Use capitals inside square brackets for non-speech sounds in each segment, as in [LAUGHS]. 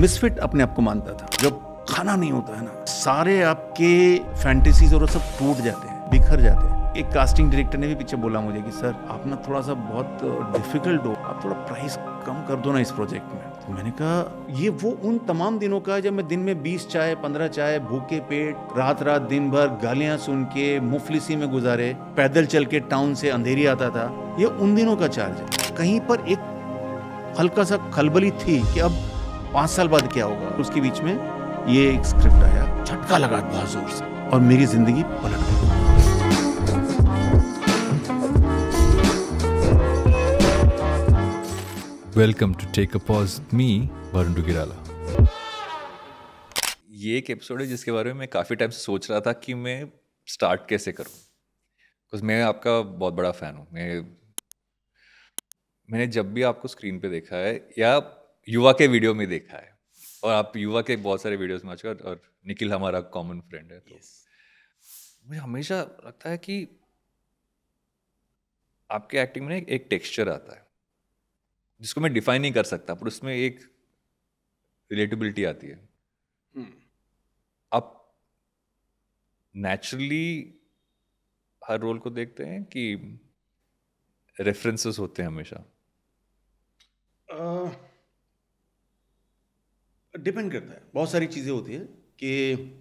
Misfit अपने आप को मानता था जब खाना नहीं होता है ना सारे आपके फैंटेसीज और सब टूट जाते हैं बिखर जाते हैं एक कास्टिंग डायरेक्टर ने भी पीछे बोला मुझे कि सर आप ना थोड़ा सा बहुत डिफिकल्ट हो आप थोड़ा प्राइस कम कर दो ना इस प्रोजेक्ट में तो मैंने कहा ये वो उन तमाम दिनों का जब मैं दिन में 20 चाय 15 चाय भूखे पेट रात रात दिन भर गालियां सुन के मुफलिसी में गुजारे पैदल चल के टाउन से अंधेरी आता था ये उन दिनों का चार्ज है कहीं पर एक हल्का सा खलबली थी कि अब पांच साल बाद क्या होगा उसके बीच में ये एक स्क्रिप्ट आया झटका लगा बहुत जोर से और मेरी जिंदगी पलट गई welcome to Take a Pause मी वरुण डुगिराला ये एक एपिसोड है जिसके बारे में मैं काफ़ी टाइम से सोच रहा था कि मैं स्टार्ट कैसे करूं बिकॉज मैं आपका बहुत बड़ा फ़ैन हूं मैं मैंने जब भी आपको स्क्रीन पे देखा है या युवा के वीडियो में देखा है और आप युवा के बहुत सारे वीडियोस में आजकल और निखिल हमारा कॉमन फ्रेंड है तो yes. मुझे हमेशा लगता है कि आपके एक्टिंग में एक टेक्सचर आता है जिसको मैं डिफाइन नहीं कर सकता पर उसमें एक रिलेटेबिलिटी आती है hmm. आप नेचुरली हर रोल को देखते हैं कि रेफरेंसेस होते हैं हमेशा uh... डिपेंड करता है बहुत सारी चीज़ें होती है कि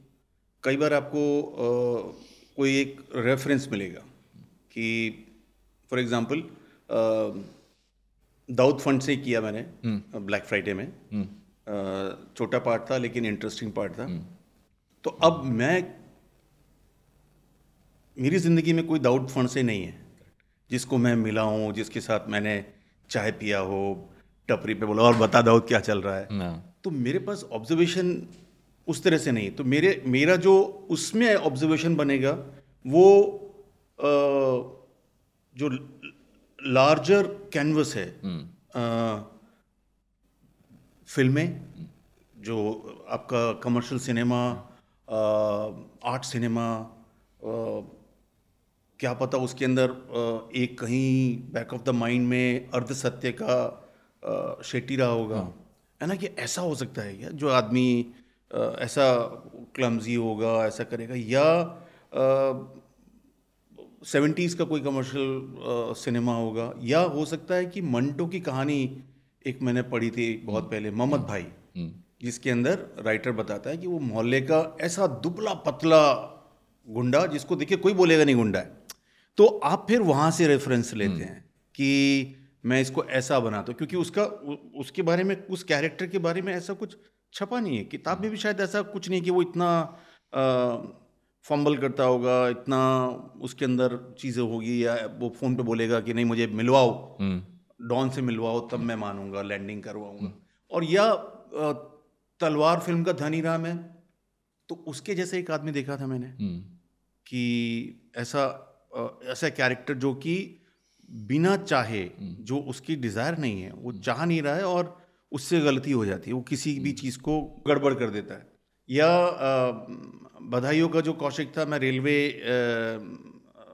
कई बार आपको आ, कोई एक रेफरेंस मिलेगा कि फॉर एग्जांपल दाऊद फंड से किया मैंने हम्म। ब्लैक फ्राइडे में हम्म। छोटा पार्ट था लेकिन इंटरेस्टिंग पार्ट था हम्म। तो अब मैं मेरी ज़िंदगी में कोई दाऊद फंड से नहीं है जिसको मैं मिला हूँ जिसके साथ मैंने चाय पिया हो टपरी पे बोला और बता दाऊद क्या चल रहा है हाँ। तो मेरे पास ऑब्जर्वेशन उस तरह से नहीं तो मेरे मेरा जो उसमें ऑब्जर्वेशन बनेगा वो आ, जो लार्जर कैनवस है फिल्में हम्म। जो आपका कमर्शियल सिनेमा आर्ट सिनेमा क्या पता उसके अंदर एक कहीं बैक ऑफ द माइंड में अर्ध सत्य का शेटी रहा होगा हाँ। है ना कि ऐसा हो सकता है क्या जो आदमी ऐसा क्लमजी होगा ऐसा करेगा या सेवेंटीज़ का कोई कमर्शियल सिनेमा होगा या हो सकता है कि मंटो की कहानी एक मैंने पढ़ी थी बहुत पहले मोहम्मद भाई हम्म। जिसके अंदर राइटर बताता है कि वो मोहल्ले का ऐसा दुबला पतला गुंडा जिसको देखिए कोई बोलेगा नहीं गुंडा है तो आप फिर वहाँ से रेफरेंस लेते हम्म। हैं कि मैं इसको ऐसा बनाता हूँ क्योंकि उसका उसके बारे में उस कैरेक्टर के बारे में ऐसा कुछ छपा नहीं है किताब में भी शायद ऐसा कुछ नहीं कि वो इतना फंबल करता होगा इतना उसके अंदर चीज़ें होगी या वो फ़ोन पे बोलेगा कि नहीं मुझे मिलवाओ डॉन हम्म। से मिलवाओ तब मैं मानूंगा लैंडिंग करवाऊंगा हम्म। और या तलवार फिल्म का धनी राम है तो उसके जैसे एक आदमी देखा था मैंने हम्म। कि ऐसा ऐसा कैरेक्टर जो कि बिना चाहे हम्म। जो उसकी डिज़ायर नहीं है वो चाह नहीं रहा है और उससे गलती हो जाती है वो किसी भी हम्म। चीज़ को गड़बड़ कर देता है या बधाइयों का जो कौशिक था मैं रेलवे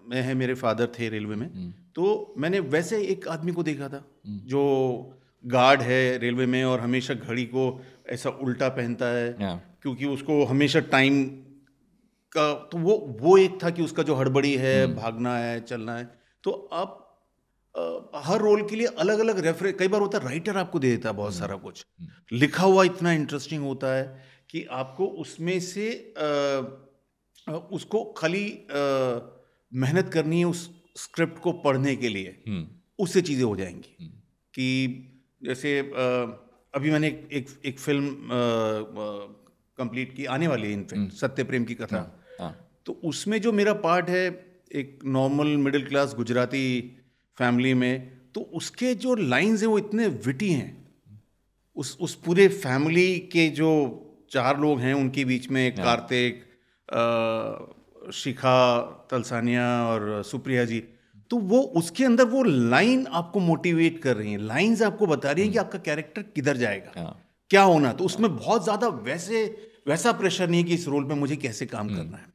में है मेरे फादर थे रेलवे में हम्म। तो मैंने वैसे एक आदमी को देखा था जो गार्ड है रेलवे में और हमेशा घड़ी को ऐसा उल्टा पहनता है क्योंकि उसको हमेशा टाइम का तो वो वो एक था कि उसका जो हड़बड़ी है भागना है चलना है तो अब हर रोल के लिए अलग अलग रेफर कई बार होता है राइटर आपको दे देता है बहुत सारा हम्म, कुछ हम्म। लिखा हुआ इतना इंटरेस्टिंग होता है कि आपको उसमें से आ, उसको खाली मेहनत करनी है उस स्क्रिप्ट को पढ़ने के लिए हम्म। उससे चीज़ें हो जाएंगी कि जैसे आ, अभी मैंने एक एक, एक फिल्म कंप्लीट की आने वाली है इनफेक्ट सत्य प्रेम की कथा हाँ, हाँ। तो उसमें जो मेरा पार्ट है एक normal middle class Gujarati family में तो उसके जो लाइंस हैं वो इतने विटी हैं उस उस पूरे फैमिली के जो चार लोग हैं उनके बीच में कार्तिक शिखा तलसानिया और सुप्रिया जी तो वो उसके अंदर वो लाइन आपको मोटिवेट कर रही है लाइंस आपको बता रही है कि hmm. आपका कैरेक्टर किधर जाएगा क्या होना तो उसमें बहुत ज़्यादा वैसे वैसा प्रेशर नहीं है कि इस रोल पे मुझे कैसे काम hmm. करना है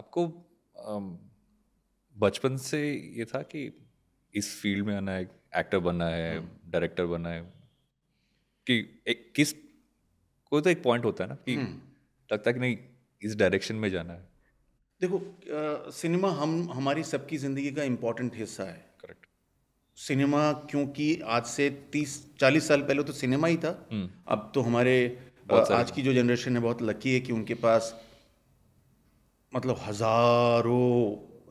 आपको बचपन से ये था कि इस फील्ड में आना है एक्टर बनना है डायरेक्टर हम्म। बनना है कि एक किस कोई तो एक पॉइंट होता है ना कि हम्म। लगता है कि नहीं इस डायरेक्शन में जाना है देखो आ, सिनेमा हम हमारी सबकी ज़िंदगी का इम्पोर्टेंट हिस्सा है करेक्ट सिनेमा क्योंकि आज से तीस चालीस साल पहले तो सिनेमा ही था हम्म। अब तो हमारे आज की जो जनरेशन है बहुत लकी है कि उनके पास मतलब हजारों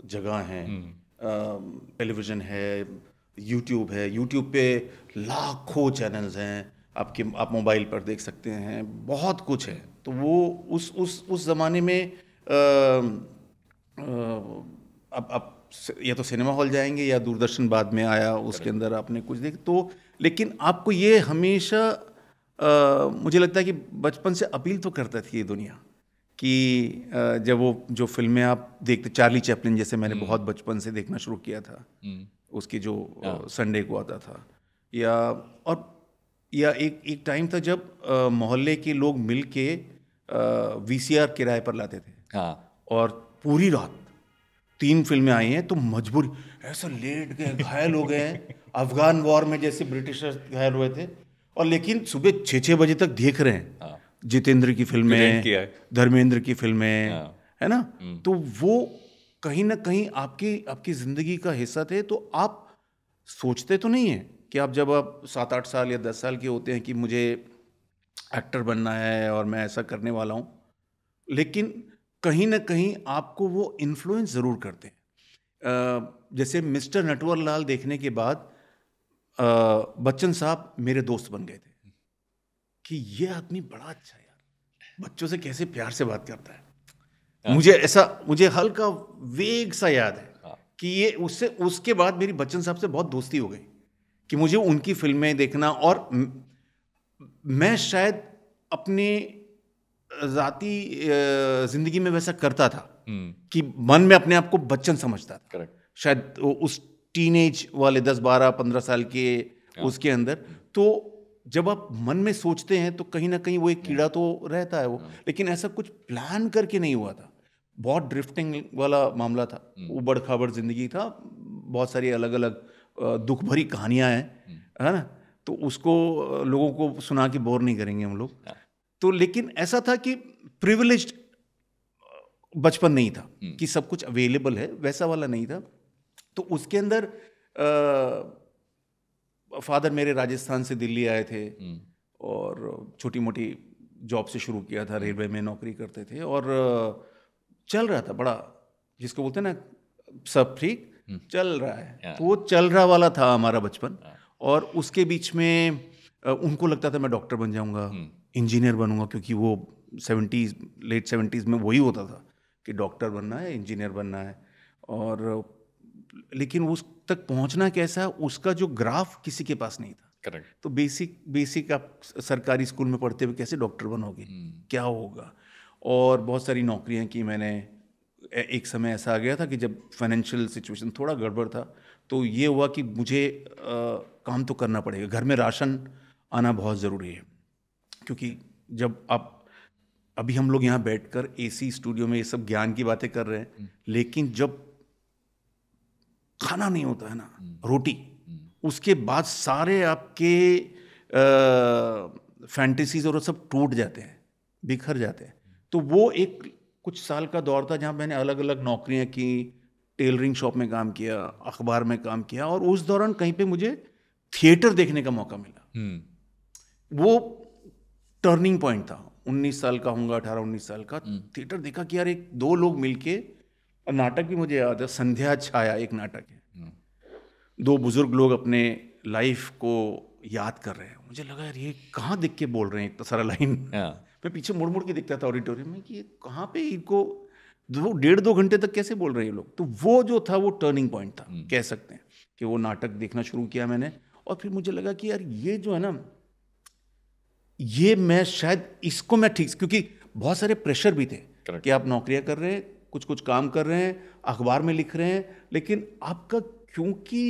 जगह हैं हम्म। टेलीविज़न है यूट्यूब है यूट्यूब पे लाखों चैनल्स हैं आपके आप मोबाइल पर देख सकते हैं बहुत कुछ है तो वो उस उस उस ज़माने में अब अब या तो सिनेमा हॉल जाएंगे या दूरदर्शन बाद में आया उसके अंदर आपने कुछ देख तो लेकिन आपको ये हमेशा आ, मुझे लगता है कि बचपन से अपील तो करता थी ये दुनिया कि जब वो जो फिल्में आप देखते चार्ली चैपलिन जैसे मैंने हम्म। बहुत बचपन से देखना शुरू किया था हम्म। उसके जो हाँ। संडे को आता था या और या एक एक टाइम था जब मोहल्ले के लोग मिल के वी किराए पर लाते थे हाँ और पूरी रात तीन फिल्में आई हैं तो मजबूरी ऐसा लेट गए घायल हो गए हैं [LAUGHS] अफगान वॉर में जैसे ब्रिटिशर्स घायल हुए थे और लेकिन सुबह छः छः बजे तक देख रहे हैं हाँ। जितेंद्र की फिल्में धर्मेंद्र की फिल्में हाँ। है ना हम्म। तो वो कहीं ना कहीं आपकी आपकी ज़िंदगी का हिस्सा थे तो आप सोचते तो नहीं है कि आप जब आप सात आठ साल या दस साल के होते हैं कि मुझे एक्टर बनना है और मैं ऐसा करने वाला हूँ लेकिन कहीं ना कहीं आपको वो इन्फ्लुएंस ज़रूर करते हैं जैसे मिस्टर नटवर लाल देखने के बाद बच्चन साहब मेरे दोस्त बन गए थे कि ये आदमी बड़ा अच्छा है यार बच्चों से कैसे प्यार से बात करता है हाँ। मुझे ऐसा मुझे हल्का वेग सा याद है हाँ। कि ये उससे उसके बाद मेरी बच्चन साहब से बहुत दोस्ती हो गई कि मुझे उनकी फिल्में देखना और मैं शायद अपने ज़ाती ज़िंदगी में वैसा करता था हम्म। कि मन में अपने आप को बच्चन समझता था करेक्ट शायद उस टीनेज वाले दस बारह पंद्रह साल के हाँ। उसके अंदर तो जब आप मन में सोचते हैं तो कहीं ना कहीं वो एक हाँ। कीड़ा तो रहता है वो हाँ। लेकिन ऐसा कुछ प्लान करके नहीं हुआ था बहुत ड्रिफ्टिंग वाला मामला था उबड़ हम्म। खाबड़ जिंदगी था बहुत सारी अलग अलग दुख भरी कहानियाँ हैं हम्म। है ना तो उसको लोगों को सुना के बोर नहीं करेंगे हम लोग हाँ। तो लेकिन ऐसा था कि प्रिविलेज बचपन नहीं था हम्म। कि सब कुछ अवेलेबल है वैसा वाला नहीं था तो उसके अंदर आ, फादर मेरे राजस्थान से दिल्ली आए थे हम्म। और छोटी मोटी जॉब से शुरू किया था रेलवे में नौकरी करते थे और चल रहा था बड़ा जिसको बोलते हैं ना सब ठीक हम्म। चल रहा है तो वो चल रहा वाला था हमारा बचपन और उसके बीच में उनको लगता था मैं डॉक्टर बन जाऊंगा हम्म। इंजीनियर बनूंगा क्योंकि वो सेवेंटीज़ लेट सेवेंटीज़ में वही होता था कि डॉक्टर बनना है इंजीनियर बनना है और लेकिन उस तक पहुंचना कैसा उसका जो ग्राफ किसी के पास नहीं था करेक्ट तो बेसिक बेसिक आप सरकारी स्कूल में पढ़ते हुए कैसे डॉक्टर बनोगे hmm. क्या होगा और बहुत सारी नौकरियां की मैंने एक समय ऐसा आ गया था कि जब फाइनेंशियल सिचुएशन थोड़ा गड़बड़ था तो ये हुआ कि मुझे आ, काम तो करना पड़ेगा घर में राशन आना बहुत ज़रूरी है क्योंकि जब आप अभी हम लोग यहाँ बैठकर एसी स्टूडियो में ये सब ज्ञान की बातें कर रहे हैं hmm. लेकिन जब खाना नहीं होता है ना हम्म। रोटी हम्म। उसके बाद सारे आपके फैंटेसीज और सब टूट जाते हैं बिखर जाते हैं तो वो एक कुछ साल का दौर था जहाँ मैंने अलग अलग नौकरियाँ की टेलरिंग शॉप में काम किया अखबार में काम किया और उस दौरान कहीं पे मुझे थिएटर देखने का मौका मिला हम्म। वो टर्निंग पॉइंट था उन्नीस साल का होगा अठारह उन्नीस साल का थिएटर देखा कि यार एक दो लोग मिलके और नाटक भी मुझे याद है संध्या छाया एक नाटक है हम्म। दो बुजुर्ग लोग अपने लाइफ को याद कर रहे हैं मुझे लगा यार ये कहाँ दिख के बोल रहे हैं एक तो सारा लाइन हाँ। मैं पीछे मुड़ मुड़ के दिखता था ऑडिटोरियम में कि ये कहाँ पे इनको दो डेढ़ दो घंटे तक कैसे बोल रहे हैं ये लोग तो वो जो था वो टर्निंग पॉइंट था हम्म। कह सकते हैं कि वो नाटक देखना शुरू किया मैंने और फिर मुझे लगा कि यार ये जो है ना ये मैं शायद इसको मैं ठीक क्योंकि बहुत सारे प्रेशर भी थे कि आप नौकरियां कर रहे कुछ कुछ काम कर रहे हैं अखबार में लिख रहे हैं लेकिन आपका क्योंकि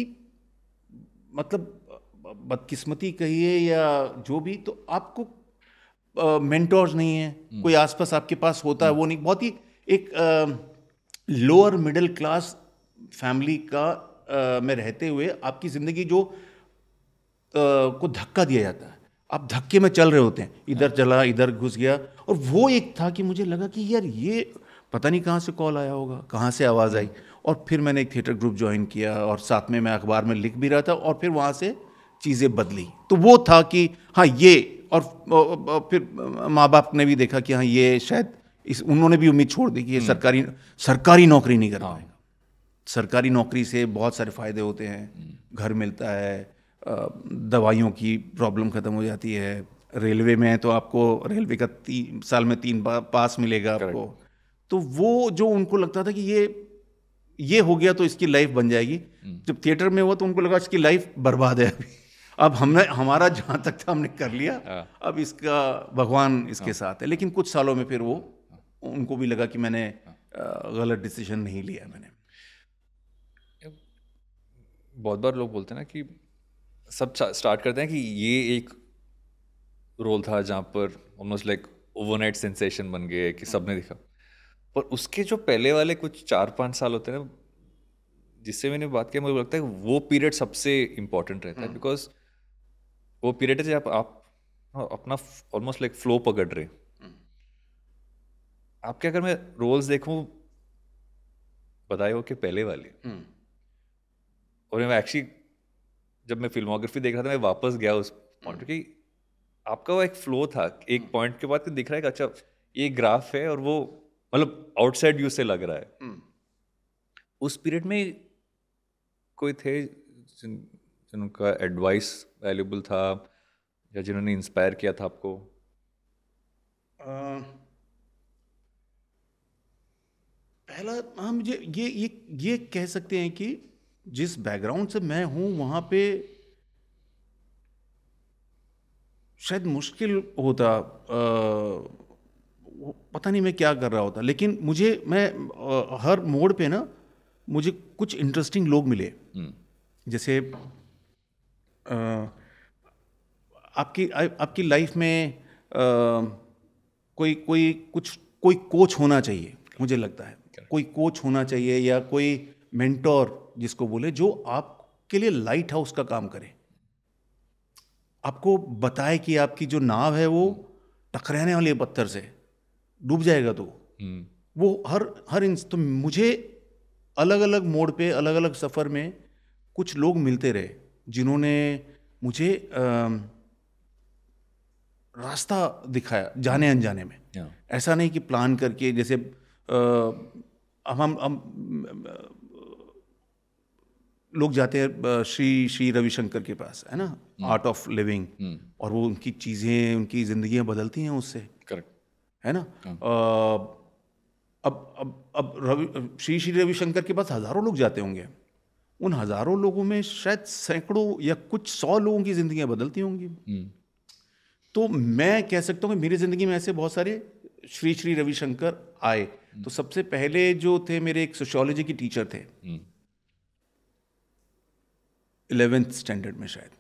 मतलब बदकिस्मती कहिए या जो भी तो आपको मेंटोर्स नहीं है हम्म। कोई आसपास आपके पास होता है हम्म। वो नहीं बहुत ही एक लोअर मिडिल क्लास फैमिली का आ, में रहते हुए आपकी ज़िंदगी जो आ, को धक्का दिया जाता है आप धक्के में चल रहे होते हैं इधर हाँ। चला इधर घुस गया और वो एक था कि मुझे लगा कि यार ये पता नहीं कहाँ से कॉल आया होगा कहाँ से आवाज़ आई और फिर मैंने एक थिएटर ग्रुप ज्वाइन किया और साथ में मैं अखबार में लिख भी रहा था और फिर वहाँ से चीज़ें बदली तो वो था कि हाँ ये और फिर माँ बाप ने भी देखा कि हाँ ये शायद इस उन्होंने भी उम्मीद छोड़ दी कि ये हम्म। सरकारी सरकारी नौकरी नहीं कर हाँ। पाएगा सरकारी नौकरी से बहुत सारे फ़ायदे होते हैं हम्म। घर मिलता है दवाइयों की प्रॉब्लम ख़त्म हो जाती है रेलवे में तो आपको रेलवे का तीन साल में तीन पास मिलेगा आपको तो वो जो उनको लगता था कि ये ये हो गया तो इसकी लाइफ बन जाएगी हम्म। जब थिएटर में हुआ तो उनको लगा इसकी लाइफ बर्बाद है अभी अब हमने हमारा जहाँ तक था हमने कर लिया हाँ। अब इसका भगवान इसके हाँ। साथ है लेकिन कुछ सालों में फिर वो हाँ। उनको भी लगा कि मैंने गलत डिसीजन नहीं लिया मैंने बहुत बार लोग बोलते हैं ना कि सब स्टार्ट करते हैं कि ये एक रोल था जहाँ पर ऑलमोस्ट लाइक ओवरनाइट सेंसेशन बन गए कि सब ने देखा पर उसके जो पहले वाले कुछ चार पाँच साल होते हैं जिससे मैंने बात किया मुझे लगता है वो पीरियड सबसे इम्पोर्टेंट रहता है बिकॉज हम्म। वो पीरियड है जब आप, आप हाँ, अपना ऑलमोस्ट लाइक फ्लो पकड़ रहे हम्म। आपके अगर मैं रोल्स देखूं बताए हो कि पहले वाले हम्म। और मैं एक्चुअली जब मैं फिल्मोग्राफी देख रहा था मैं वापस गया उस पॉइंट क्योंकि आपका वो एक फ्लो था एक पॉइंट के बाद दिख रहा है कि अच्छा ये ग्राफ है और वो मतलब आउटसाइड यू से लग रहा है हम्म। उस पीरियड में कोई थे जिन जिनका एडवाइस वैल्यूबल था या जिन्होंने इंस्पायर किया था आपको पहला हाँ मुझे ये ये ये कह सकते हैं कि जिस बैकग्राउंड से मैं हूँ वहाँ पे शायद मुश्किल होता पता नहीं मैं क्या कर रहा होता लेकिन मुझे मैं आ, हर मोड़ पे ना मुझे कुछ इंटरेस्टिंग लोग मिले हम्म। जैसे आ, आपकी आ, आपकी लाइफ में आ, कोई कोई कुछ कोई कोच होना चाहिए मुझे लगता है कोई कोच होना चाहिए या कोई मेंटोर जिसको बोले जो आपके लिए लाइट हाउस का काम करे आपको बताए कि आपकी जो नाव है वो टकराने वाली पत्थर से डूब जाएगा तो हम्म। वो हर हर इंस तो मुझे अलग अलग मोड़ पे अलग अलग सफ़र में कुछ लोग मिलते रहे जिन्होंने मुझे आ, रास्ता दिखाया जाने अनजाने में ऐसा नहीं कि प्लान करके जैसे अब हम हम, लोग जाते हैं श्री श्री रविशंकर के पास है ना आर्ट ऑफ लिविंग और वो उनकी चीज़ें उनकी ज़िंदगियाँ बदलती हैं उससे है ना हाँ। अब अब अब रवि श्री श्री रविशंकर के पास हज़ारों लोग जाते होंगे उन हज़ारों लोगों में शायद सैकड़ों या कुछ सौ लोगों की ज़िंदियाँ बदलती होंगी हम्म। तो मैं कह सकता हूँ कि मेरी ज़िंदगी में ऐसे बहुत सारे श्री श्री रविशंकर आए हम्म। तो सबसे पहले जो थे मेरे एक सोशोलॉजी की टीचर थे हम्म। इलेवेंथ स्टैंडर्ड में शायद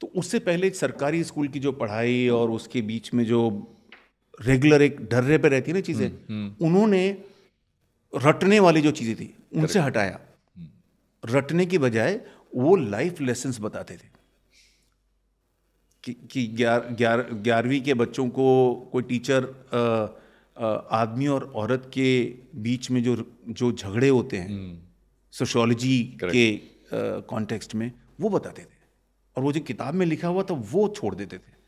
तो उससे पहले सरकारी स्कूल की जो पढ़ाई और उसके बीच में जो रेगुलर एक डर्रे पे रहती है ना चीज़ें हम्म, हम्म। उन्होंने रटने वाली जो चीज़ें थी उनसे हटाया हम्म। रटने की बजाय वो लाइफ लेसन बताते थे कि, ग्यारहवीं ग्यार, के बच्चों को कोई टीचर आदमी और औरत के बीच में जो जो झगड़े होते हैं सोशोलॉजी के कॉन्टेक्स्ट में वो बताते थे और वो जो किताब में लिखा हुआ था वो छोड़ देते थे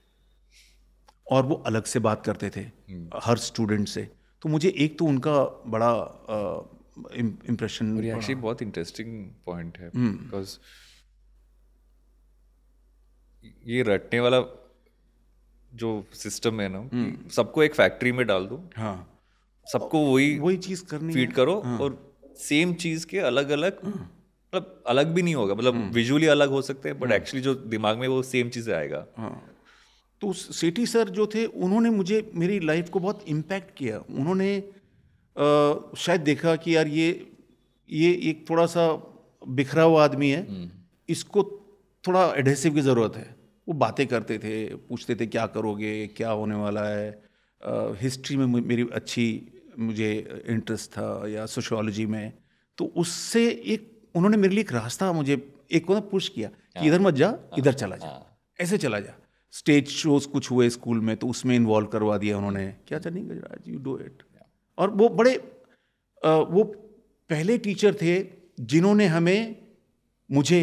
और वो अलग से बात करते थे हम्म। हर स्टूडेंट से तो मुझे एक तो उनका बड़ा इम्प्रेशन एक्चुअली बहुत इंटरेस्टिंग पॉइंट है बिकॉज हम्म। ये रटने वाला जो सिस्टम है ना हम्म। सबको एक फैक्ट्री में डाल दो हाँ सबको वही वही चीज करनी फीड करो हाँ. और सेम चीज के अलग अलग हाँ। मतलब अलग भी नहीं होगा मतलब विजुअली हाँ। अलग हो सकते हैं बट एक्चुअली हाँ। जो दिमाग में वो सेम चीज आएगा हाँ. तो उस सेठी सर जो थे उन्होंने मुझे मेरी लाइफ को बहुत इम्पैक्ट किया उन्होंने आ, शायद देखा कि यार ये ये एक थोड़ा सा बिखरा हुआ आदमी है हम्म। इसको थोड़ा एडहेसिव की ज़रूरत है वो बातें करते थे पूछते थे क्या करोगे क्या होने वाला है आ, हिस्ट्री में मेरी अच्छी मुझे इंटरेस्ट था या सोशोलॉजी में तो उससे एक उन्होंने मेरे लिए एक रास्ता मुझे एक पुश किया कि हाँ। इधर मत जा हाँ। इधर चला जा हाँ। ऐसे चला जा स्टेज शोज कुछ हुए स्कूल में तो उसमें इन्वॉल्व करवा दिया उन्होंने क्या नहीं गजराज यू डू इट और वो बड़े आ, वो पहले टीचर थे जिन्होंने हमें मुझे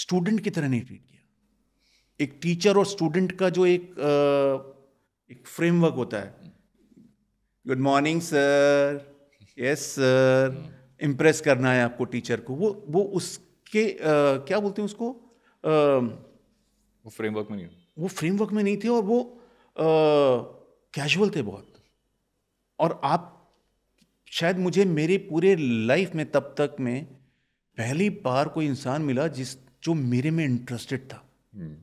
स्टूडेंट की तरह नहीं ट्रीट किया एक टीचर और स्टूडेंट का जो एक आ, एक फ्रेमवर्क होता है good morning sir yes sir impress करना है आपको टीचर को वो वो उसके आ, क्या बोलते हैं उसको वो फ्रेमवर्क में नहीं वो फ्रेमवर्क में नहीं थे और वो कैजुअल थे बहुत और आप शायद मुझे मेरे पूरे लाइफ में तब तक में पहली बार कोई इंसान मिला जिस जो मेरे में इंटरेस्टेड था हम्म।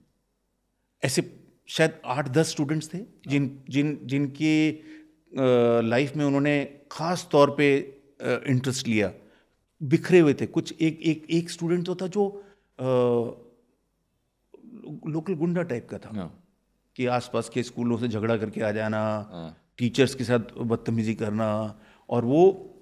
ऐसे शायद आठ दस स्टूडेंट्स थे जिन जिन जिनके लाइफ में उन्होंने ख़ास तौर पे इंटरेस्ट लिया बिखरे हुए थे कुछ एक एक एक स्टूडेंट तो था जो आ, लोकल गुंडा टाइप का था हाँ। कि आसपास के स्कूलों से झगड़ा करके आ जाना टीचर्स हाँ। के साथ बदतमीजी करना और वो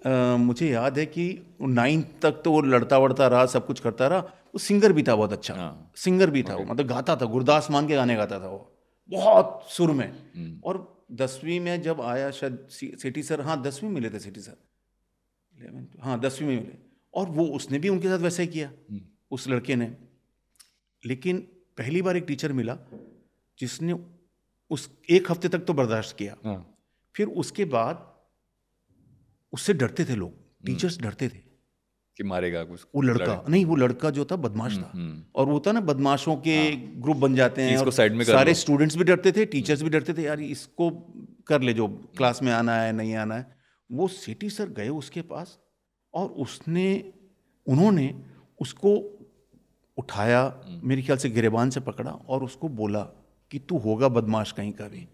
आ, मुझे याद है कि नाइन्थ तक तो वो लड़ता वड़ता रहा सब कुछ करता रहा वो सिंगर भी था बहुत अच्छा सिंगर हाँ। भी था वो मतलब गाता था गुरदास मान के गाने गाता था वो बहुत सुर में हम्म। और दसवीं में जब आया शायद सिटी सर हाँ दसवीं मिले थे सिटी सर हाँ दसवीं में मिले और वो उसने भी उनके साथ वैसे ही किया हम्म। उस लड़के ने लेकिन पहली बार एक टीचर मिला जिसने उस एक हफ्ते तक तो बर्दाश्त किया हाँ। फिर उसके बाद उससे डरते थे लोग टीचर्स हम्म। डरते थे कि मारेगा कुछ वो लड़का लड़े? नहीं वो लड़का जो था बदमाश हम्म, था हम्म। और वो था ना बदमाशों के हाँ। ग्रुप बन जाते हैं इसको साइड में सारे स्टूडेंट्स भी डरते थे टीचर्स भी डरते थे यार इसको कर ले जो क्लास में आना है नहीं आना है वो सिटी सर गए उसके पास और उसने उन्होंने उसको उठाया मेरे ख्याल से गिरेबान से पकड़ा और उसको बोला कि तू होगा बदमाश कहीं का भी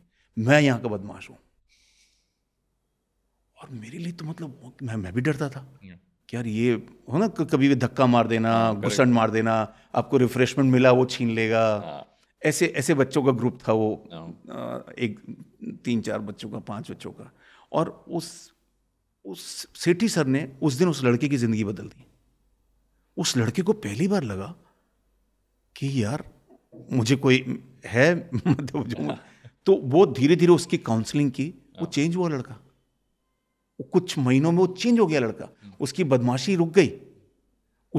मैं यहाँ का बदमाश हूँ और मेरे लिए तो मतलब मैं मैं भी डरता था कि यार ये हो ना कभी भी धक्का मार देना हाँ, घुसन मार देना आपको रिफ्रेशमेंट मिला वो छीन लेगा हाँ। ऐसे ऐसे बच्चों का ग्रुप था वो हाँ। एक तीन चार बच्चों का पांच बच्चों का और उस उस सेठी सर ने उस दिन उस लड़के की ज़िंदगी बदल दी उस लड़के को पहली बार लगा कि यार मुझे कोई है [LAUGHS] मतलब तो वो धीरे धीरे उसकी काउंसलिंग की वो चेंज हाँ। हुआ लड़का कुछ महीनों में वो चेंज हो गया लड़का हम्म। उसकी बदमाशी रुक गई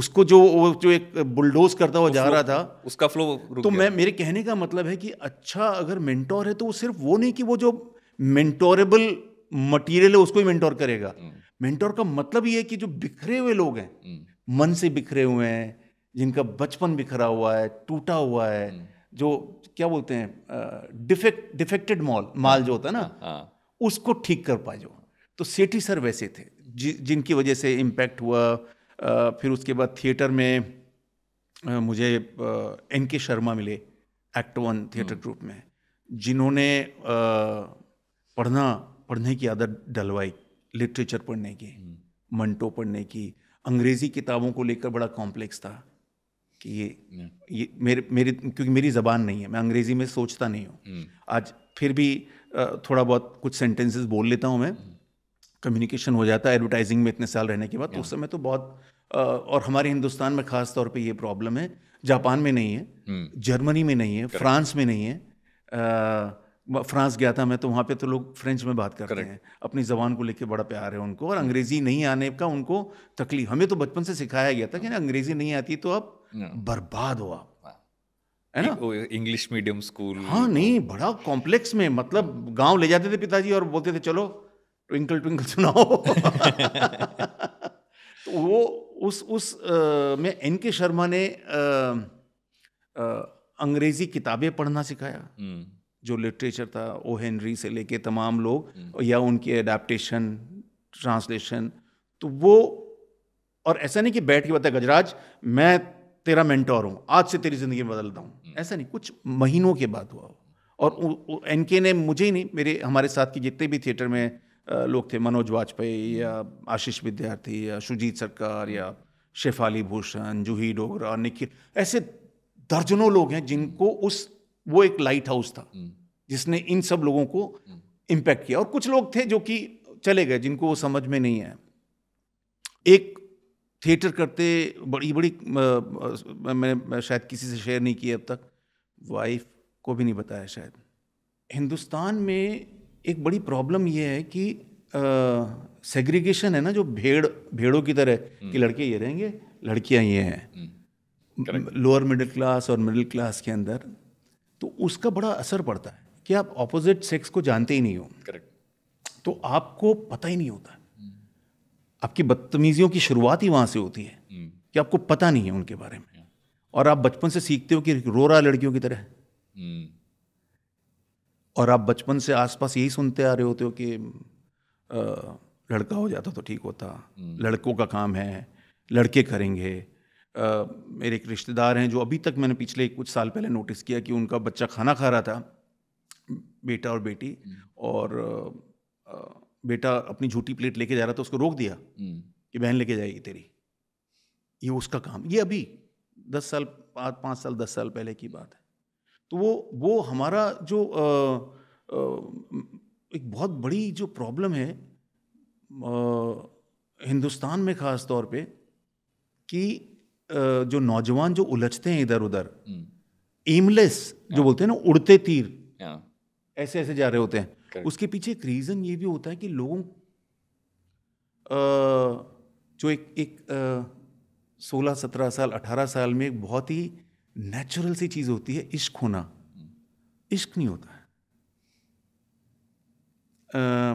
उसको जो जो एक बुलडोज करता हुआ जा रहा था उसका फ्लो तो मैं मेरे कहने का मतलब है कि अच्छा अगर मेंटोर है तो वो सिर्फ वो नहीं कि वो जो मेंटोरेबल मटेरियल है उसको ही मेंटोर करेगा मेंटोर हम्म। का मतलब ये है कि जो बिखरे हुए लोग हैं हम्म। मन से बिखरे हुए हैं जिनका बचपन बिखरा हुआ है टूटा हुआ है हम्म। जो क्या बोलते हैं डिफेक्ट डिफेक्टेड मॉल माल जो होता है ना हाँ, हाँ। उसको ठीक कर पाए जो तो सेठी सर वैसे थे जि, जिनकी वजह से इम्पैक्ट हुआ आ, फिर उसके बाद थिएटर में आ, मुझे एन के शर्मा मिले एक्ट वन थिएटर ग्रुप में जिन्होंने पढ़ना पढ़ने की आदत डलवाई लिटरेचर पढ़ने की हम्म। मंटो पढ़ने की अंग्रेज़ी किताबों को लेकर बड़ा कॉम्प्लेक्स था कि ये ये मेरे मेरी क्योंकि मेरी ज़बान नहीं है मैं अंग्रेज़ी में सोचता नहीं हूँ hmm. आज फिर भी थोड़ा बहुत कुछ सेंटेंसेस बोल लेता हूँ मैं कम्युनिकेशन hmm. हो जाता है एडवर्टाइजिंग में इतने साल रहने के बाद तो उस समय तो बहुत और हमारे हिंदुस्तान में ख़ास तौर पे ये प्रॉब्लम है जापान में नहीं है hmm. जर्मनी में नहीं है फ्रांस में नहीं है फ्रांस गया था मैं तो वहाँ पे तो लोग फ्रेंच में बात करते रहे हैं अपनी ज़बान को लेके बड़ा प्यार है उनको और अंग्रेज़ी नहीं आने का उनको तकलीफ हमें तो बचपन से सिखाया गया था कि ना अंग्रेज़ी नहीं आती तो आप बर्बाद हुआ है ना इंग्लिश मीडियम स्कूल हाँ नहीं बड़ा कॉम्प्लेक्स में मतलब गांव ले जाते थे पिताजी और बोलते थे चलो ट्विंकल ट्विंकल सुनाओ [LAUGHS] तो वो उस उस आ, में एन के शर्मा ने आ, आ, अंग्रेजी किताबें पढ़ना सिखाया hmm. जो लिटरेचर था ओ हेनरी से लेके तमाम लोग hmm. या उनकी एडाप्टेशन ट्रांसलेशन तो वो और ऐसा नहीं कि बैठ के बताया गजराज मैं तेरा मेंटोर हूँ आज से तेरी ज़िंदगी बदलता हूँ हम्म। ऐसा नहीं कुछ महीनों के बाद हुआ और एन के ने मुझे ही नहीं मेरे हमारे साथ के जितने भी थिएटर में लोग थे मनोज वाजपेयी या आशीष विद्यार्थी या सुजीत सरकार या शेफाली भूषण जूही डोगरा निखिल ऐसे दर्जनों लोग हैं जिनको उस वो एक लाइट हाउस था हम्म। जिसने इन सब लोगों को इम्पैक्ट हम्म। किया और कुछ लोग थे जो कि चले गए जिनको वो समझ में नहीं आया एक थिएटर करते बड़ी बड़ी मैंने शायद किसी से शेयर नहीं की अब तक वाइफ को भी नहीं बताया शायद हिंदुस्तान में एक बड़ी प्रॉब्लम ये है कि सेग्रीगेशन है ना जो भेड़ भेड़ों की तरह हम्म। कि लड़के ये रहेंगे लड़कियां ये हैं लोअर मिडिल क्लास और मिडिल क्लास के अंदर तो उसका बड़ा असर पड़ता है कि आप ऑपोजिट सेक्स को जानते ही नहीं हो करेक्ट तो आपको पता ही नहीं होता आपकी बदतमीजियों की शुरुआत ही वहाँ से होती है हम्म। कि आपको पता नहीं है उनके बारे में और आप बचपन से सीखते हो कि रो रहा लड़कियों की तरह हम्म। और आप बचपन से आसपास यही सुनते आ रहे होते हो कि आ, लड़का हो जाता तो ठीक होता हम्म। लड़कों का काम है लड़के करेंगे आ, मेरे एक रिश्तेदार हैं जो अभी तक मैंने पिछले कुछ साल पहले नोटिस किया कि उनका बच्चा खाना खा रहा था बेटा और बेटी और आ, बेटा अपनी झूठी प्लेट लेके जा रहा था उसको रोक दिया हम्म। कि बहन लेके जाएगी तेरी ये उसका काम ये अभी दस साल पाँच पाँच साल दस साल पहले की बात है तो वो वो हमारा जो आ, आ, एक बहुत बड़ी जो प्रॉब्लम है आ, हिंदुस्तान में ख़ास तौर पे कि आ, जो नौजवान जो उलझते हैं इधर उधर एमलेस हम्म। जो हाँ। बोलते हैं ना उड़ते तीर हाँ। ऐसे ऐसे जा रहे होते हैं उसके पीछे एक रीज़न ये भी होता है कि लोगों जो एक एक सोलह सत्रह साल अठारह साल में एक बहुत ही नेचुरल सी चीज़ होती है इश्क होना इश्क नहीं होता है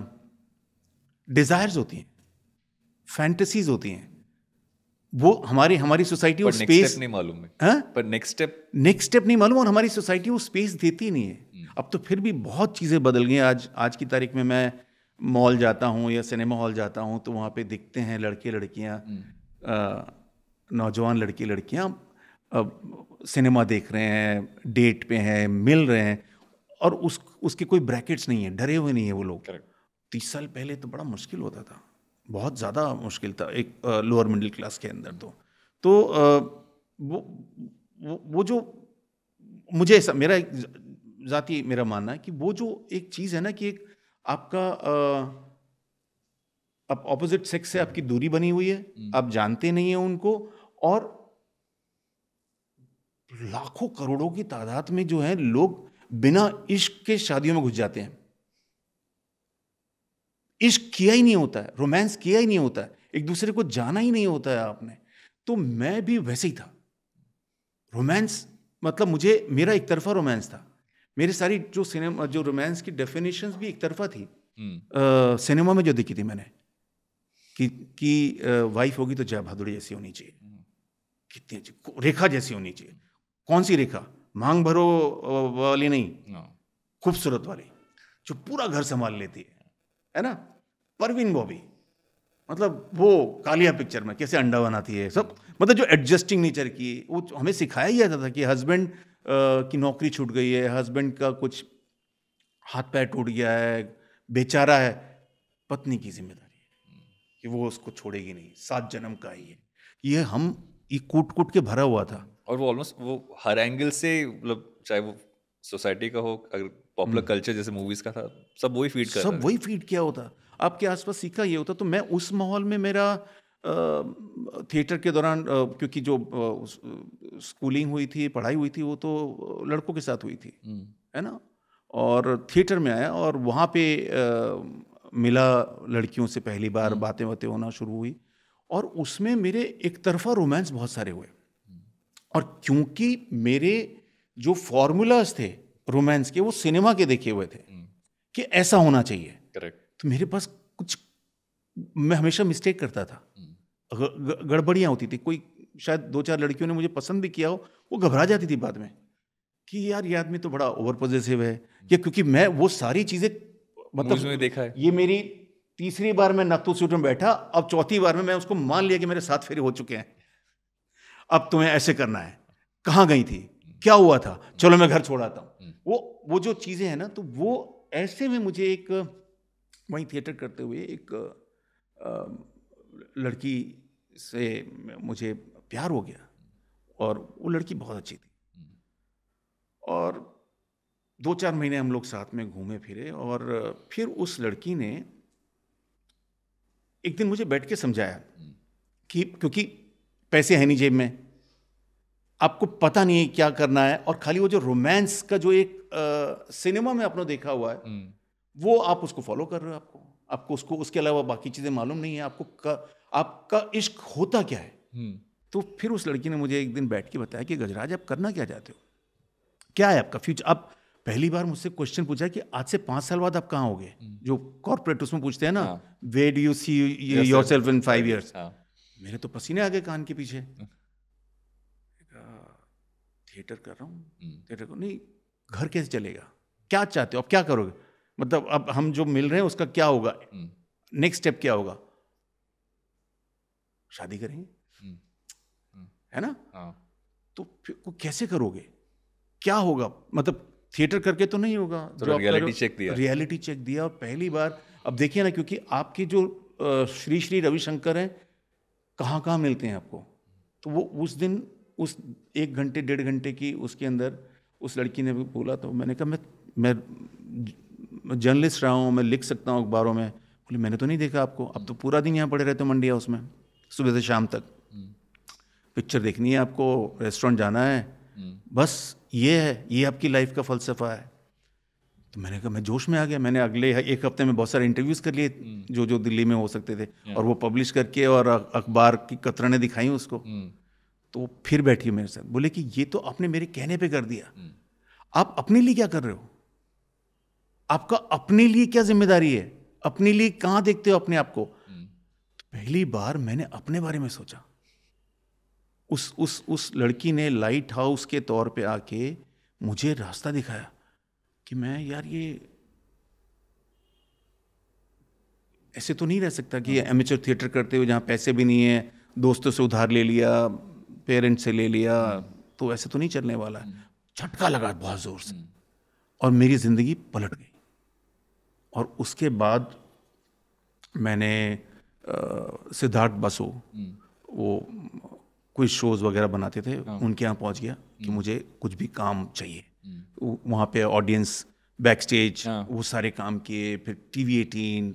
डिज़ायर्स होती हैं फैंटसीज होती हैं वो हमारी हमारी सोसाइटी वो स्पेस नहीं मालूम है हाँ? पर नेक्स्ट स्टेप नेक्स्ट स्टेप नहीं मालूम और हमारी सोसाइटी वो स्पेस देती नहीं है हम्म। अब तो फिर भी बहुत चीज़ें बदल गई आज आज की तारीख में मैं मॉल जाता हूँ या सिनेमा हॉल जाता हूँ तो वहाँ पे दिखते हैं लड़के लड़कियाँ हम्म। नौजवान लड़के लड़कियाँ सिनेमा देख रहे हैं डेट पे हैं मिल रहे हैं और उस उसके कोई ब्रैकेट्स नहीं है डरे हुए नहीं है वो लोग तीस साल पहले तो बड़ा मुश्किल होता था बहुत ज़्यादा मुश्किल था एक लोअर मिडिल क्लास के अंदर तो तो वो वो जो मुझे ऐसा मेरा एक ज़ाती मेरा मानना है कि वो जो एक चीज़ है ना कि एक आपका आप ऑपोजिट सेक्स से आपकी दूरी बनी हुई है हम्म। आप जानते नहीं है उनको और लाखों करोड़ों की तादाद में जो है लोग बिना इश्क के शादियों में घुस जाते हैं इश्क किया ही नहीं होता है रोमांस किया ही नहीं होता है एक दूसरे को जाना ही नहीं होता है आपने तो मैं भी वैसे ही था रोमांस मतलब मुझे मेरा एक तरफा रोमांस था मेरी सारी जो सिनेमा जो रोमांस की डेफिनेशंस भी एक तरफा थी आ, हम्म। सिनेमा में जो देखी थी मैंने कि कि वाइफ होगी तो जय भादुड़ी जैसी होनी चाहिए हम्म। कितनी अच्छी रेखा जैसी होनी चाहिए कौन सी रेखा मांग भरो वाली नहीं हाँ। खूबसूरत वाली जो पूरा घर संभाल लेती है है ना परवीन बॉबी मतलब वो कालिया पिक्चर में कैसे अंडा बनाती है सब मतलब जो एडजस्टिंग नेचर की वो तो हमें सिखाया ही जाता था कि हस्बैंड की नौकरी छूट गई है हस्बैंड का कुछ हाथ पैर टूट गया है बेचारा है पत्नी की जिम्मेदारी है कि वो उसको छोड़ेगी नहीं सात जन्म का ही है ये हम ये कूट कूट के भरा हुआ था और वो ऑलमोस्ट वो हर एंगल से मतलब चाहे वो सोसाइटी का हो अगर पॉपुलर कल्चर हम्म। जैसे मूवीज का था सब वही फीड कर सब वही फीड किया होता आपके आसपास सीखा ये होता तो मैं उस माहौल में मेरा थिएटर के दौरान क्योंकि जो स्कूलिंग हुई थी पढ़ाई हुई थी वो तो लड़कों के साथ हुई थी हम्म। है ना और थिएटर में आया और वहाँ पे मिला लड़कियों से पहली बार हम्म। बातें बातें होना शुरू हुई और उसमें मेरे एक तरफा रोमांस बहुत सारे हुए हम्म। और क्योंकि मेरे जो फॉर्मूलाज थे रोमांस के वो सिनेमा के देखे हुए थे कि ऐसा होना चाहिए करेक्ट तो मेरे पास कुछ मैं हमेशा मिस्टेक करता था हम्म। गड़बड़ियाँ होती थी कोई शायद दो चार लड़कियों ने मुझे पसंद भी किया हो वो घबरा जाती थी बाद में कि यार ये आदमी तो बड़ा ओवर पॉजिटिव है या क्योंकि मैं वो सारी चीज़ें मतलब देखा है ये मेरी तीसरी बार मैं नक्तू सूट में बैठा अब चौथी बार में मैं उसको मान लिया कि मेरे साथ फेरे हो चुके हैं अब तुम्हें ऐसे करना है कहाँ गई थी क्या हुआ था चलो मैं घर छोड़ाता हूँ हम्म। वो वो जो चीज़ें हैं ना तो वो ऐसे में मुझे एक वहीं थिएटर करते हुए एक लड़की से मुझे प्यार हो गया और वो लड़की बहुत अच्छी थी और दो चार महीने हम लोग साथ में घूमे फिरे और फिर उस लड़की ने एक दिन मुझे बैठ के समझाया कि क्योंकि पैसे हैं नहीं जेब में आपको पता नहीं है क्या करना है और खाली वो जो रोमांस का जो एक आ, सिनेमा में आपने देखा हुआ है हम्म। वो आप उसको फॉलो कर रहे हो आपको आपको उसको उसके अलावा बाकी चीज़ें मालूम नहीं है आपको का, आपका इश्क होता क्या है हम्म। तो फिर उस लड़की ने मुझे एक दिन बैठ के बताया कि गजराज आप करना क्या चाहते हो क्या है आपका फ्यूचर आप पहली बार मुझसे क्वेश्चन पूछा कि आज से पाँच साल बाद आप कहाँ हो गए हम्म। जो कॉर्पोरेट उसमें पूछते हैं ना where do you see yourself in five years मेरे तो पसीने आ गए कान के पीछे थिएटर हाँ। कर रहा हूँ थिएटर हम्म। को नहीं घर कैसे चलेगा क्या चाहते हो आप क्या करोगे मतलब अब हम जो मिल रहे हैं उसका क्या होगा नेक्स्ट हम्म। स्टेप क्या होगा शादी करेंगे हम्म। हम्म। है ना हाँ। तो कैसे करोगे क्या होगा मतलब थिएटर करके तो नहीं होगा तो रियलिटी चेक दिया रियलिटी चेक दिया और पहली बार अब देखिए ना क्योंकि आपके जो श्री श्री रविशंकर हैं कहाँ कहाँ मिलते हैं आपको तो वो उस दिन उस एक घंटे डेढ़ घंटे की उसके अंदर उस लड़की ने बोला तो मैंने कहा मैं मैं जर्नलिस्ट रहा हूँ मैं लिख सकता हूँ अखबारों में बोले मैंने तो नहीं देखा आपको अब तो पूरा दिन यहाँ पड़े रहते हो मंडिया हाउस में सुबह से शाम तक हम्म। पिक्चर देखनी है आपको रेस्टोरेंट जाना है हम्म। बस ये है ये आपकी लाइफ का फलसफा है तो मैंने कहा मैं जोश में आ गया मैंने अगले एक हफ्ते में बहुत सारे इंटरव्यूज़ कर लिए हम्म। जो जो दिल्ली में हो सकते थे और वो पब्लिश करके और अखबार की कतरने दिखाई उसको तो फिर बैठी मेरे साथ बोले कि ये तो आपने मेरे कहने पे कर दिया आप अपने लिए क्या कर रहे हो आपका अपने लिए क्या जिम्मेदारी है अपने लिए कहां देखते हो अपने आप को हम्म। तो पहली बार मैंने अपने बारे में सोचा उस उस उस लड़की ने लाइट हाउस के तौर पे आके मुझे रास्ता दिखाया कि मैं यार ये ऐसे तो नहीं रह सकता कि एमेचर थिएटर हाँ। करते हुए जहाँ पैसे भी नहीं है दोस्तों से उधार ले लिया पेरेंट्स से ले लिया हम्म। तो ऐसे तो नहीं चलने वाला है हम्म। झटका लगा बहुत ज़ोर से और मेरी ज़िंदगी पलट गई और उसके बाद मैंने सिद्धार्थ बसु हम्म। वो कुछ शोज़ वगैरह बनाते थे हाँ। उनके यहाँ पहुँच गया कि हम्म। मुझे कुछ भी काम चाहिए हम्म। वहाँ पे ऑडियंस बैक स्टेज वो सारे काम किए फिर टी वी एटीन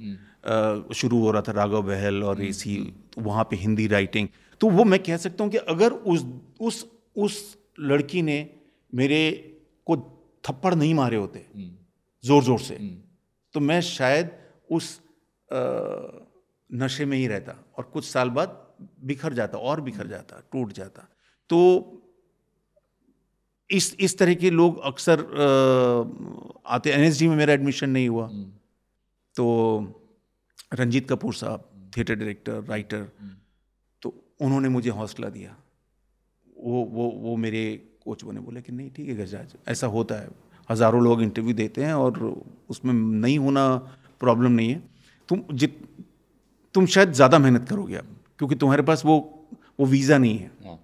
शुरू हो रहा था राघव बहल और इसी वहाँ पर हिंदी राइटिंग तो वो मैं कह सकता हूँ कि अगर उस उस उस लड़की ने मेरे को थप्पड़ नहीं मारे होते ज़ोर ज़ोर से तो मैं शायद उस नशे में ही रहता और कुछ साल बाद बिखर जाता और बिखर जाता टूट जाता तो इस इस तरह के लोग अक्सर आते एनएसडी में मेरा एडमिशन नहीं हुआ हम्म। तो रंजीत कपूर साहब थिएटर डायरेक्टर राइटर तो उन्होंने मुझे हौसला दिया वो वो वो मेरे कोच बने बोले कि नहीं ठीक है गजराज ऐसा होता है हज़ारों लोग इंटरव्यू देते हैं और उसमें नहीं होना प्रॉब्लम नहीं है तुम जित तुम शायद ज़्यादा मेहनत करोगे अब क्योंकि तुम्हारे पास वो वो वीज़ा नहीं है हाँ।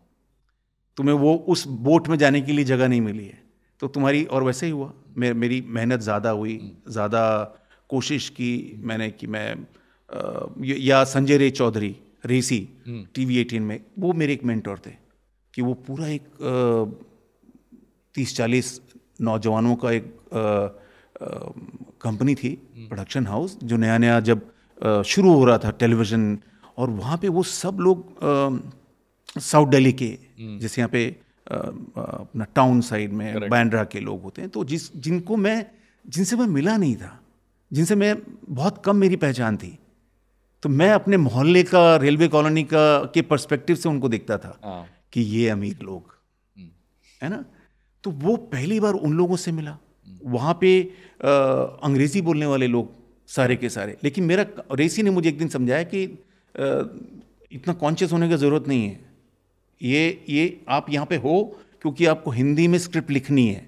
तुम्हें वो उस बोट में जाने के लिए जगह नहीं मिली है तो तुम्हारी और वैसे ही हुआ मे, मेरी मेहनत ज़्यादा हुई हम्म। ज़्यादा कोशिश की मैंने कि मैं आ, या संजय रे चौधरी रेसी हम्म। टी वी एटीन में वो मेरे एक मेंटोर थे कि वो पूरा एक तीस चालीस नौजवानों का एक कंपनी थी प्रोडक्शन हम्म। हाउस जो नया नया जब शुरू हो रहा था टेलीविज़न और वहाँ पे वो सब लोग साउथ दिल्ली के हम्म। जैसे यहाँ पे अपना टाउन साइड में बैंड्रा के लोग होते हैं तो जिस जिनको मैं जिनसे मैं मिला नहीं था जिनसे मैं बहुत कम मेरी पहचान थी तो मैं अपने मोहल्ले का रेलवे कॉलोनी का के पर्सपेक्टिव से उनको देखता था हाँ। कि ये अमीर लोग हम्म। है ना तो वो पहली बार उन लोगों से मिला वहाँ पे आ, अंग्रेज़ी बोलने वाले लोग सारे के सारे लेकिन मेरा रेसी ने मुझे एक दिन समझाया कि आ, इतना कॉन्शियस होने की ज़रूरत नहीं है ये ये आप यहाँ पे हो क्योंकि आपको हिंदी में स्क्रिप्ट लिखनी है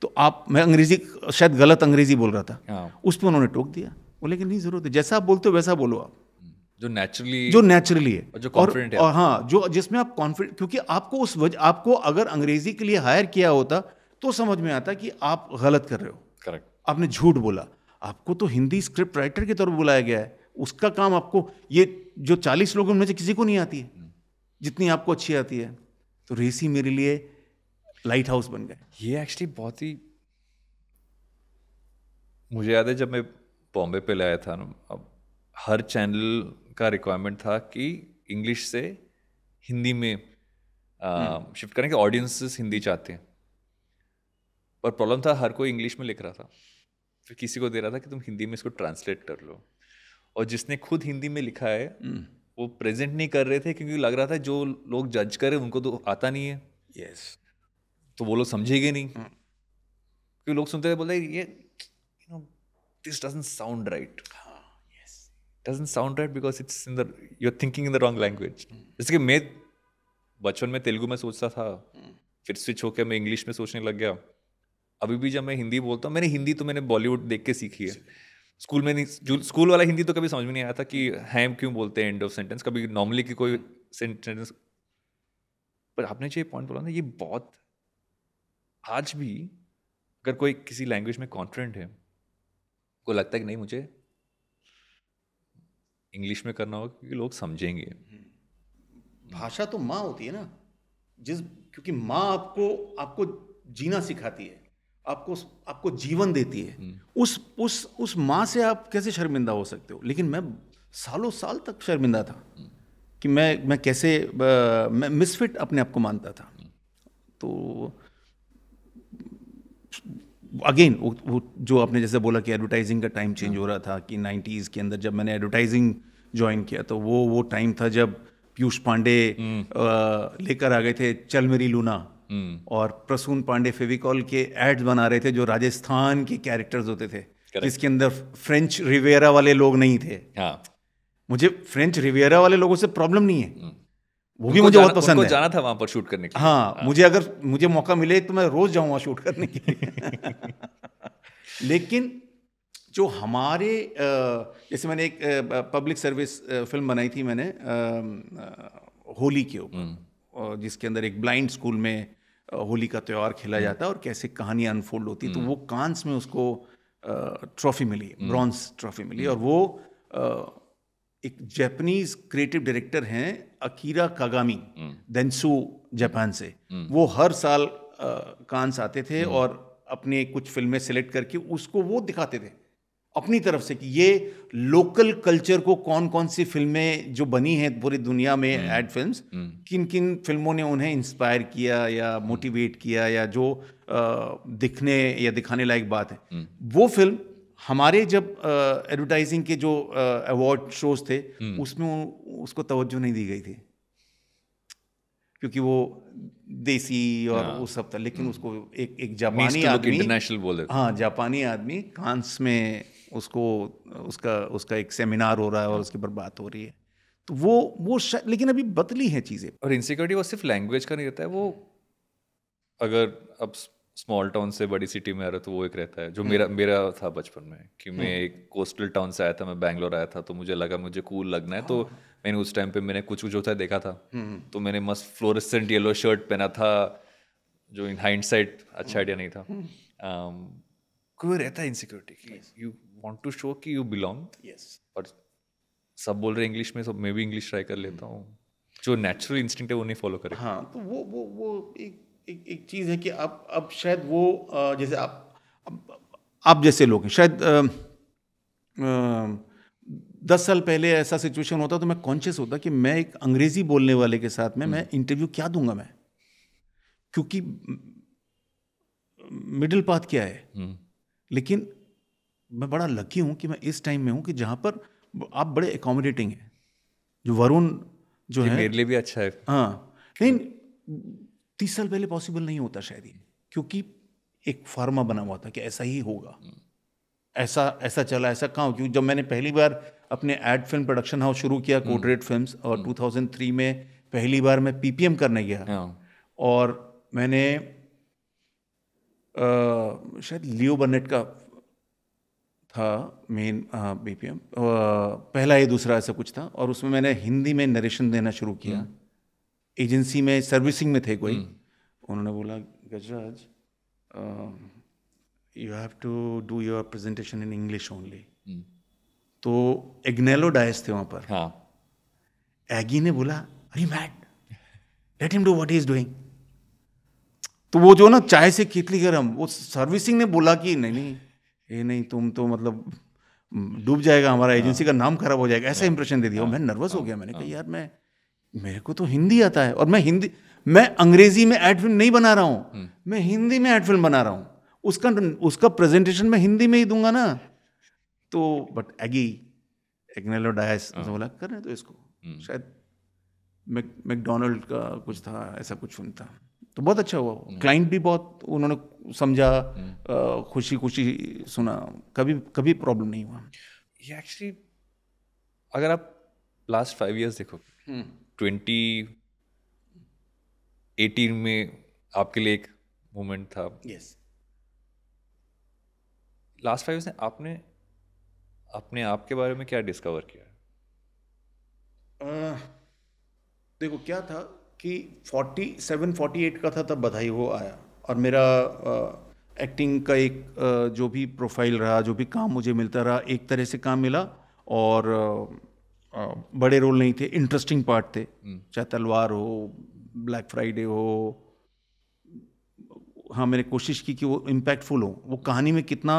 तो आप मैं अंग्रेज़ी शायद गलत अंग्रेज़ी बोल रहा था हाँ। उस पर उन्होंने टोक दिया बोले कि नहीं ज़रूरत है जैसा आप बोलते हो वैसा बोलो आप जो नेचुरली जो नेचुरली है और जो कॉन्फिडेंट है और हाँ जो जिसमें आप कॉन्फिडेंट क्योंकि आपको उस वजह आपको अगर अंग्रेजी के लिए हायर किया होता तो समझ में आता कि आप गलत कर रहे हो करेक्ट आपने झूठ बोला आपको तो हिंदी स्क्रिप्ट राइटर के तौर पर बुलाया गया है उसका काम आपको ये जो चालीस लोग उनमें से किसी को नहीं आती है हम्म। जितनी आपको अच्छी आती है तो रेसी मेरे लिए लाइट हाउस बन गए ये एक्चुअली बहुत ही मुझे याद है जब मैं बॉम्बे पे लाया था ना अब हर चैनल का रिक्वायरमेंट था कि इंग्लिश से हिंदी में शिफ्ट हम्म। करें कि ऑडियंसेस हिंदी चाहते हैं पर प्रॉब्लम था हर कोई इंग्लिश में लिख रहा था फिर किसी को दे रहा था कि तुम हिंदी में इसको ट्रांसलेट कर लो और जिसने खुद हिंदी में लिखा है हम्म। वो प्रेजेंट नहीं कर रहे थे क्योंकि लग रहा था जो लोग जज करें उनको तो आता नहीं है यस yes. तो वो लोग समझेंगे नहीं हम्म। क्योंकि लोग सुनते थे बोलते ये you know this doesn't sound right doesn't sound right because it's in the you are thinking in the wrong language जैसे कि मैं बचपन में तेलुगु में सोचता था hmm. फिर स्विच होकर मैं इंग्लिश में सोचने लग गया अभी भी जब मैं हिंदी बोलता हूँ मैंने हिंदी तो मैंने बॉलीवुड देख के सीखी है स्कूल में नहीं स्कूल वाला हिंदी तो कभी समझ में नहीं आया था कि हैम क्यों बोलते हैं एंड ऑफ सेंटेंस कभी नॉर्मली की कोई सेंटेंस पर आपने जो ये पॉइंट बोला ना ये बहुत आज भी अगर कोई किसी लैंग्वेज में कॉन्फिडेंट है को लगता है कि नहीं मुझे इंग्लिश में करना होगा क्योंकि लोग समझेंगे हम्म। भाषा तो माँ होती है ना जिस क्योंकि माँ आपको आपको जीना सिखाती है आपको आपको जीवन देती है हम्म। उस उस उस माँ से आप कैसे शर्मिंदा हो सकते हो लेकिन मैं सालों साल तक शर्मिंदा था हम्म। कि मैं मैं कैसे मैं मिसफिट अपने आप को मानता था तो अगेन वो, वो जो आपने जैसे बोला कि एडवर्टाइजिंग का टाइम चेंज हो रहा था कि नाइन्टीज़ के अंदर जब मैंने एडवर्टाइजिंग ज्वाइन किया तो वो वो टाइम था जब पीयूष पांडे हम्म। लेकर आ गए थे चल मेरी लूना हम्म। और प्रसून पांडे फेविकॉल के एड्स बना रहे थे जो राजस्थान के कैरेक्टर्स होते थे जिसके अंदर फ्रेंच रिवेरा वाले लोग नहीं थे हाँ। मुझे फ्रेंच रिवेरा वाले लोगों से प्रॉब्लम नहीं है हम्म। वो भी मुझे बहुत पसंद है जाना था वहां पर शूट करने के लिए हाँ, हाँ मुझे अगर मुझे मौका मिले तो मैं रोज जाऊँ शूट करने के लिए [LAUGHS] लेकिन जो हमारे जैसे मैंने एक पब्लिक सर्विस फिल्म बनाई थी मैंने होली के ऊपर हम्म। जिसके अंदर एक ब्लाइंड स्कूल में होली का त्यौहार खेला हम्म। जाता है और कैसे कहानियाँ अनफोल्ड होती तो हम्म। वो कांस में उसको ट्रॉफी मिली ब्रॉन्ज ट्रॉफी मिली और वो एक जैपनीज क्रिएटिव डायरेक्टर हैं अकीरा कागामी हम्म। देंसू जापान से हम्म। वो हर साल कांस आते थे हम्म। और अपने कुछ फिल्में सेलेक्ट करके उसको वो दिखाते थे अपनी तरफ से कि ये लोकल कल्चर को कौन कौन सी फिल्में जो बनी हैं पूरी दुनिया में एड फिल्म्स किन किन फिल्मों ने उन्हें इंस्पायर किया या मोटिवेट किया या जो दिखने या दिखाने लायक बात है वो फिल्म हमारे जब एडवर्टाइजिंग के जो अवार्ड शोज थे हम्म। उसमें उसको तवज्जो नहीं दी गई थी क्योंकि वो देसी और हाँ। वो सब था लेकिन हम्म। उसको एक एक जापानी आदमी इंटरनेशनल बोले हाँ जापानी आदमी कांस में उसको उसका उसका एक सेमिनार हो रहा है और उसके ऊपर बात हो रही है तो वो वो लेकिन अभी बदली है चीज़ें और इनसिक्योरिटी वो सिर्फ लैंग्वेज का नहीं रहता है वो अगर अब स्मॉल टाउन से बड़ी सिटी में आ रहा तो वो एक रहता है जो हम्म। मेरा मेरा था बचपन में कि मैं हम्म। एक कोस्टल टाउन से आया था मैं बैंगलोर आया था तो मुझे लगा मुझे कूल लगना है तो हाँ। मैंने उस टाइम पे मैंने कुछ कुछ होता है देखा था हम्म, तो मैंने मस्त फ्लोरिसेंट येलो शर्ट पहना था जो इन हाइंड साइड अच्छा आइडिया नहीं था um, कोई रहता है इनसिक्योरिटी कि यू वॉन्ट टू शो कि यू बिलोंग यस और सब बोल रहे हैं इंग्लिश में सब मैं भी इंग्लिश ट्राई कर लेता हूँ जो नेचुरल इंस्टिंक्ट है वो नहीं फॉलो करें हाँ तो वो वो वो एक एक एक चीज़ है कि अब अब शायद वो जैसे आप आप जैसे लोग हैं शायद आ, आ, दस साल पहले ऐसा सिचुएशन होता तो मैं कॉन्शियस होता कि मैं एक अंग्रेज़ी बोलने वाले के साथ में मैं इंटरव्यू हम्म। क्या दूंगा मैं क्योंकि मिडिल पाथ क्या है हम्म। लेकिन मैं बड़ा लकी हूं कि मैं इस टाइम में हूं कि जहां पर आप बड़े एकोमोडेटिंग हैं जो वरुण जो है मेरे लिए भी अच्छा है हाँ लेकिन तीस साल पहले पॉसिबल नहीं होता शायद ये क्योंकि एक फार्मा बना हुआ था कि ऐसा ही होगा ऐसा ऐसा चला ऐसा कहाँ क्योंकि जब मैंने पहली बार अपने एड फिल्म प्रोडक्शन हाउस शुरू किया कोडरेट फिल्म हम्म। और टू हम्म। में पहली बार मैं पीपीएम करने गया हाँ। और मैंने आ, शायद लियो बर्नेट का था मेन बीपीएम पहला या दूसरा ऐसा कुछ था और उसमें मैंने हिंदी में नरेशन देना शुरू किया हम्म। एजेंसी में सर्विसिंग में थे कोई हम्म। उन्होंने बोला Gajraj you have to do your presentation in English only तो एग्नेलो डायस थे वहां पर हाँ एगी ने बोला अरे Matt let him do what is doing तो वो जो ना चाय से कितली गर्म वो सर्विसिंग ने बोला कि नहीं नहीं ये नहीं तुम तो मतलब डूब जाएगा हमारा हाँ। एजेंसी का नाम खराब हो जाएगा ऐसा इंप्रेशन हाँ। दे दिया हाँ। मैं नर्वस हो गया मैंने कहा यार मैं मेरे को तो हिंदी आता है और मैं हिंदी मैं अंग्रेजी में एड फिल्म नहीं बना रहा हूँ हम्म। मैं हिंदी में एड फिल्म बना रहा हूँ उसका उसका प्रेजेंटेशन मैं हिंदी में ही दूंगा ना तो बट एगी एग्नेलो डायस बोला कर रहे तो इसको हम्म। शायद मैक मैकडोनल्ड का कुछ था ऐसा कुछ सुनता था तो बहुत अच्छा हुआ क्लाइंट हम्म। भी बहुत उन्होंने समझा खुशी खुशी सुना कभी कभी प्रॉब्लम नहीं हुआ ये एक्चुअली अगर आप लास्ट फाइव इयर्स देखो ट्वेंटी एटीन में आपके लिए एक मोमेंट था यस लास्ट फाइव में आपने अपने आप के बारे में क्या डिस्कवर किया uh, देखो क्या था कि फोर्टी सेवन फोर्टी एट का था तब बधाई हो आया और मेरा आ, एक्टिंग का एक आ, जो भी प्रोफाइल रहा जो भी काम मुझे मिलता रहा एक तरह से काम मिला और आ, बड़े रोल नहीं थे इंटरेस्टिंग पार्ट थे चाहे तलवार हो ब्लैक फ्राइडे हो हाँ मैंने कोशिश की कि वो इम्पैक्टफुल हो वो कहानी में कितना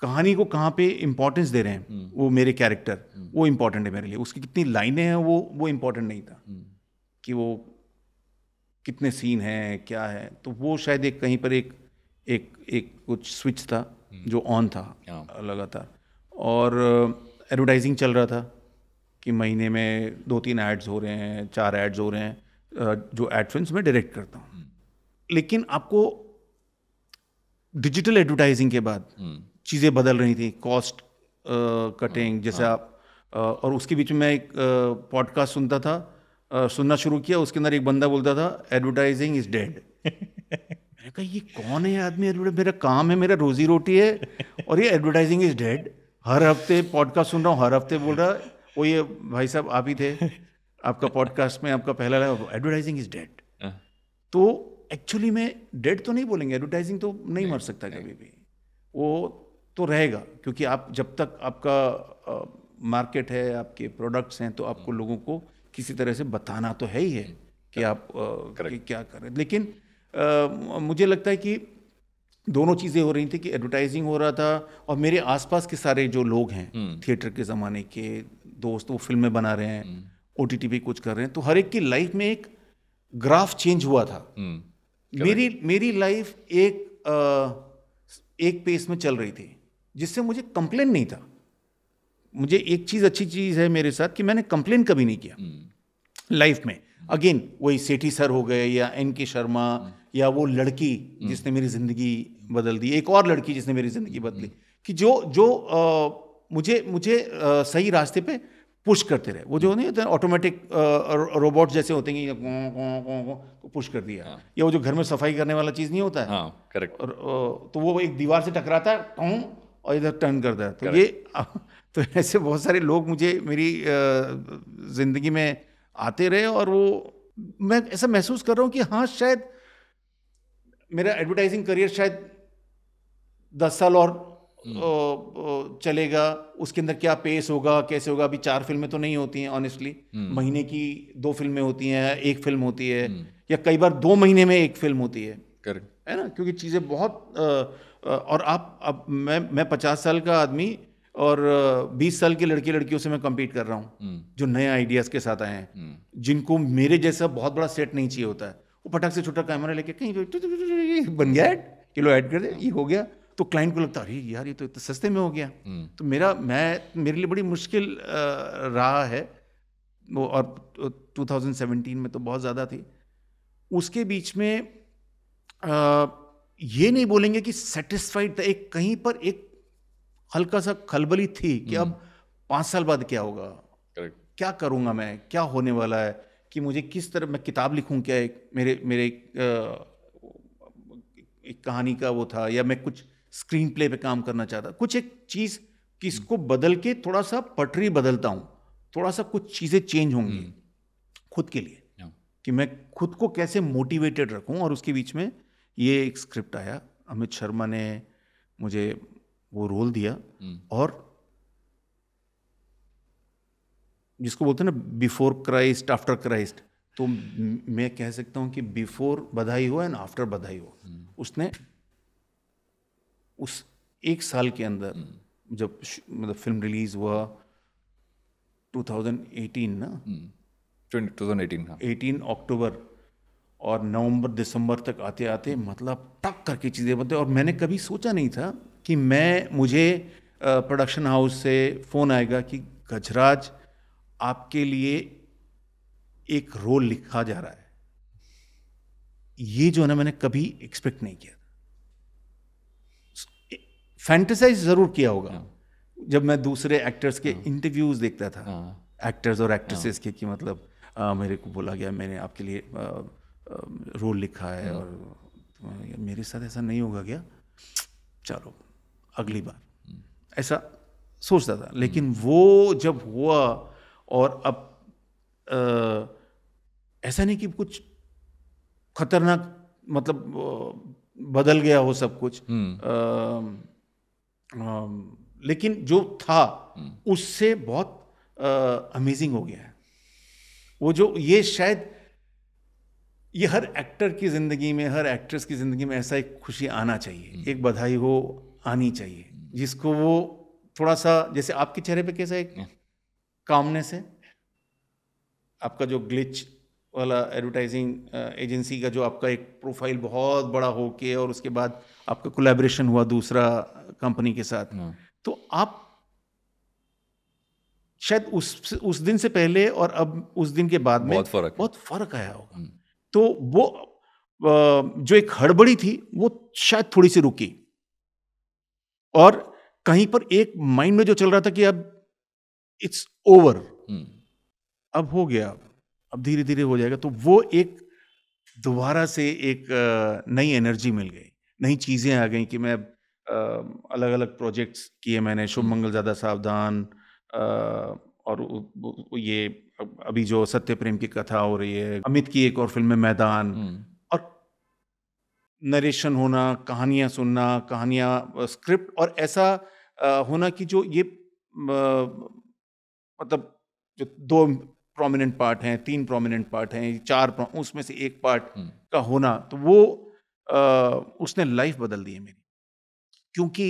कहानी को कहाँ पे इम्पोर्टेंस दे रहे हैं वो मेरे कैरेक्टर वो इम्पोर्टेंट है मेरे लिए उसकी कितनी लाइनें हैं वो वो इम्पोर्टेंट नहीं था कि वो कितने सीन हैं क्या है तो वो शायद एक कहीं पर एक एक एक कुछ स्विच था जो ऑन था हाँ। लगातार और एडवर्टाइजिंग चल रहा था कि महीने में दो तीन एड्स हो रहे हैं चार एड्स हो रहे हैं जो एडफिल्म मैं डायरेक्ट करता हूँ हम्म। लेकिन आपको डिजिटल एडवर्टाइजिंग के बाद हम्म। चीज़ें बदल रही थी कॉस्ट कटिंग हाँ, जैसे हाँ। आप और उसके बीच में मैं एक पॉडकास्ट सुनता था सुनना शुरू किया उसके अंदर एक बंदा बोलता था एडवर्टाइजिंग इज डेड मैंने कहा ये कौन है आदमी मेरा काम है मेरा रोजी रोटी है और ये एडवर्टाइजिंग इज डेड हर हफ्ते पॉडकास्ट सुन रहा हूँ हर हफ्ते बोल रहा वो ये भाई साहब आप ही थे [LAUGHS] आपका पॉडकास्ट में आपका पहला एडवर्टाइजिंग इज डेड तो एक्चुअली में डेड तो नहीं बोलेंगे एडवर्टाइजिंग तो नहीं, नहीं मर सकता नहीं। कभी भी वो तो रहेगा क्योंकि आप जब तक आपका मार्केट है आपके प्रोडक्ट्स हैं तो आपको हम्म। लोगों को किसी तरह से बताना तो है ही है हम्म। कि आप आ, कि क्या करें लेकिन आ, मुझे लगता है कि दोनों चीज़ें हो रही थी कि एडवर्टाइजिंग हो रहा था और मेरे आसपास के सारे जो लोग हैं थिएटर हम्म। के ज़माने के दोस्त वो फिल्में बना रहे हैं ओ हम्म। टी पे कुछ कर रहे हैं तो हर एक की लाइफ में एक ग्राफ चेंज हुआ था हम्म। मेरी मेरी लाइफ एक आ, एक पेस में चल रही थी जिससे मुझे कंप्लेन नहीं था मुझे एक चीज़ अच्छी चीज़ है मेरे साथ कि मैंने कंप्लेन कभी नहीं किया लाइफ में अगेन वही सेठी सर हो गए या एन के शर्मा हम्म। या वो लड़की हम्म। जिसने मेरी ज़िंदगी बदल दी एक और लड़की जिसने मेरी ज़िंदगी बदली हम्म। कि जो जो आ, मुझे मुझे आ, सही रास्ते पे पुश करते रहे वो जो नहीं होते ऑटोमेटिक रोबोट जैसे होते हैं तो पुश कर दिया हाँ। या वो जो घर में सफाई करने वाला चीज़ नहीं होता है हाँ, करेक्ट और तो वो एक दीवार से टकराता है और इधर टर्न करता है तो ये [LAUGHS] तो ऐसे बहुत सारे लोग मुझे मेरी ज़िंदगी में आते रहे और वो मैं ऐसा महसूस कर रहा हूँ कि हाँ शायद मेरा एडवर्टाइजिंग करियर शायद दस साल और हम्म। चलेगा उसके अंदर क्या पेस होगा कैसे होगा अभी चार फिल्में तो नहीं होती हैं ऑनेस्टली हम्म। महीने की दो फिल्में होती हैं एक फिल्म होती है हम्म। या कई बार दो महीने में एक फिल्म होती है करेक्ट है ना क्योंकि चीज़ें बहुत आ, और आप अब मैं मैं पचास साल का आदमी और 20 साल के लड़के लड़कियों से मैं कम्पीट कर रहा हूँ हम्म। जो नए आइडियाज़ के साथ आए हैं हम्म। जिनको मेरे जैसा बहुत बड़ा सेट नहीं चाहिए होता है वो पटाख से छोटा कैमरा लेके कहीं बन गया ऐड ये लो ऐड कर दे ये हो गया तो क्लाइंट को लगता है अरे यार ये तो इतने सस्ते में हो गया हम्म। तो मेरा मैं मेरे लिए बड़ी मुश्किल रहा है वो और 2017 में तो बहुत ज़्यादा थी उसके बीच में आ, ये नहीं बोलेंगे कि सेटिस्फाइड था एक कहीं पर एक हल्का सा खलबली थी कि अब हम्म। पाँच साल बाद क्या होगा क्या करूँगा मैं क्या होने वाला है कि मुझे किस तरह मैं किताब लिखूँ क्या एक मेरे मेरे एक, कहानी का वो था या मैं कुछ स्क्रीन प्ले पे काम करना चाहता कुछ एक चीज़ किसको हम्म। बदल के थोड़ा सा पटरी बदलता हूँ थोड़ा सा कुछ चीज़ें चेंज होंगी हम्म। खुद के लिए कि मैं खुद को कैसे मोटिवेटेड रखूँ और उसके बीच में ये एक स्क्रिप्ट आया अमित शर्मा ने मुझे वो रोल दिया हम्म। और जिसको बोलते हैं ना बिफोर क्राइस्ट आफ्टर क्राइस्ट तो मैं कह सकता हूं कि बिफोर बधाई हो एंड आफ्टर बधाई हो हम्म। उसने उस एक साल के अंदर हम्म। जब मतलब फिल्म रिलीज हुआ 2018 ना 2018 हाँ 18 अक्टूबर और नवंबर दिसंबर तक आते आते मतलब टक करके चीज़ें बनते और मैंने कभी सोचा नहीं था कि मैं मुझे प्रोडक्शन हाउस से फ़ोन आएगा कि गजराज आपके लिए एक रोल लिखा जा रहा है ये जो है ना मैंने कभी एक्सपेक्ट नहीं किया फैंटेसाइज ज़रूर किया होगा हाँ। जब मैं दूसरे एक्टर्स के इंटरव्यूज़ हाँ। देखता था एक्टर्स हाँ। और एक्ट्रेसेस के कि मतलब आ, मेरे को बोला गया मैंने आपके लिए आ, आ, रोल लिखा है और मेरे साथ ऐसा नहीं होगा क्या चलो अगली बार ऐसा सोचता था लेकिन वो जब हुआ और अब आ, ऐसा नहीं कि कुछ खतरनाक मतलब बदल गया हो सब कुछ आ, हम्म। आ, लेकिन जो था हम्म। उससे बहुत अमेजिंग हो गया है वो जो ये शायद ये हर एक्टर की ज़िंदगी में हर एक्ट्रेस की ज़िंदगी में ऐसा एक खुशी आना चाहिए हम्म। एक बधाई हो आनी चाहिए जिसको वो थोड़ा सा जैसे आपके चेहरे पे कैसा एक कामनेस है आपका जो ग्लिच वाला एडवर्टाइजिंग एजेंसी uh, का जो आपका एक प्रोफाइल बहुत बड़ा हो के और उसके बाद आपका कोलेब्रेशन हुआ दूसरा कंपनी के साथ हाँ। तो आप शायद उस उस दिन से पहले और अब उस दिन के बाद में बहुत फर्क बहुत फर्क आया होगा हम्म। तो वो uh, जो एक हड़बड़ी थी वो शायद थोड़ी सी रुकी और कहीं पर एक माइंड में जो चल रहा था कि अब इट्स हम्म। ओवर अब हो गया अब धीरे धीरे हो जाएगा तो वो एक दोबारा से एक नई एनर्जी मिल गई नई चीज़ें आ गई कि मैं अलग अलग प्रोजेक्ट्स किए मैंने शुभ हम्म। मंगल ज़्यादा सावधान और ये अभी जो सत्य प्रेम की कथा हो रही है अमित की एक और फिल्म मैदान हम्म। नरेशन होना कहानियाँ सुनना कहानियाँ स्क्रिप्ट और ऐसा होना कि जो ये मतलब जो दो प्रोमिनेंट पार्ट हैं तीन प्रोमिनेंट पार्ट हैं चार उसमें से एक पार्ट हम्म। का होना तो वो उसने लाइफ बदल दी है मेरी क्योंकि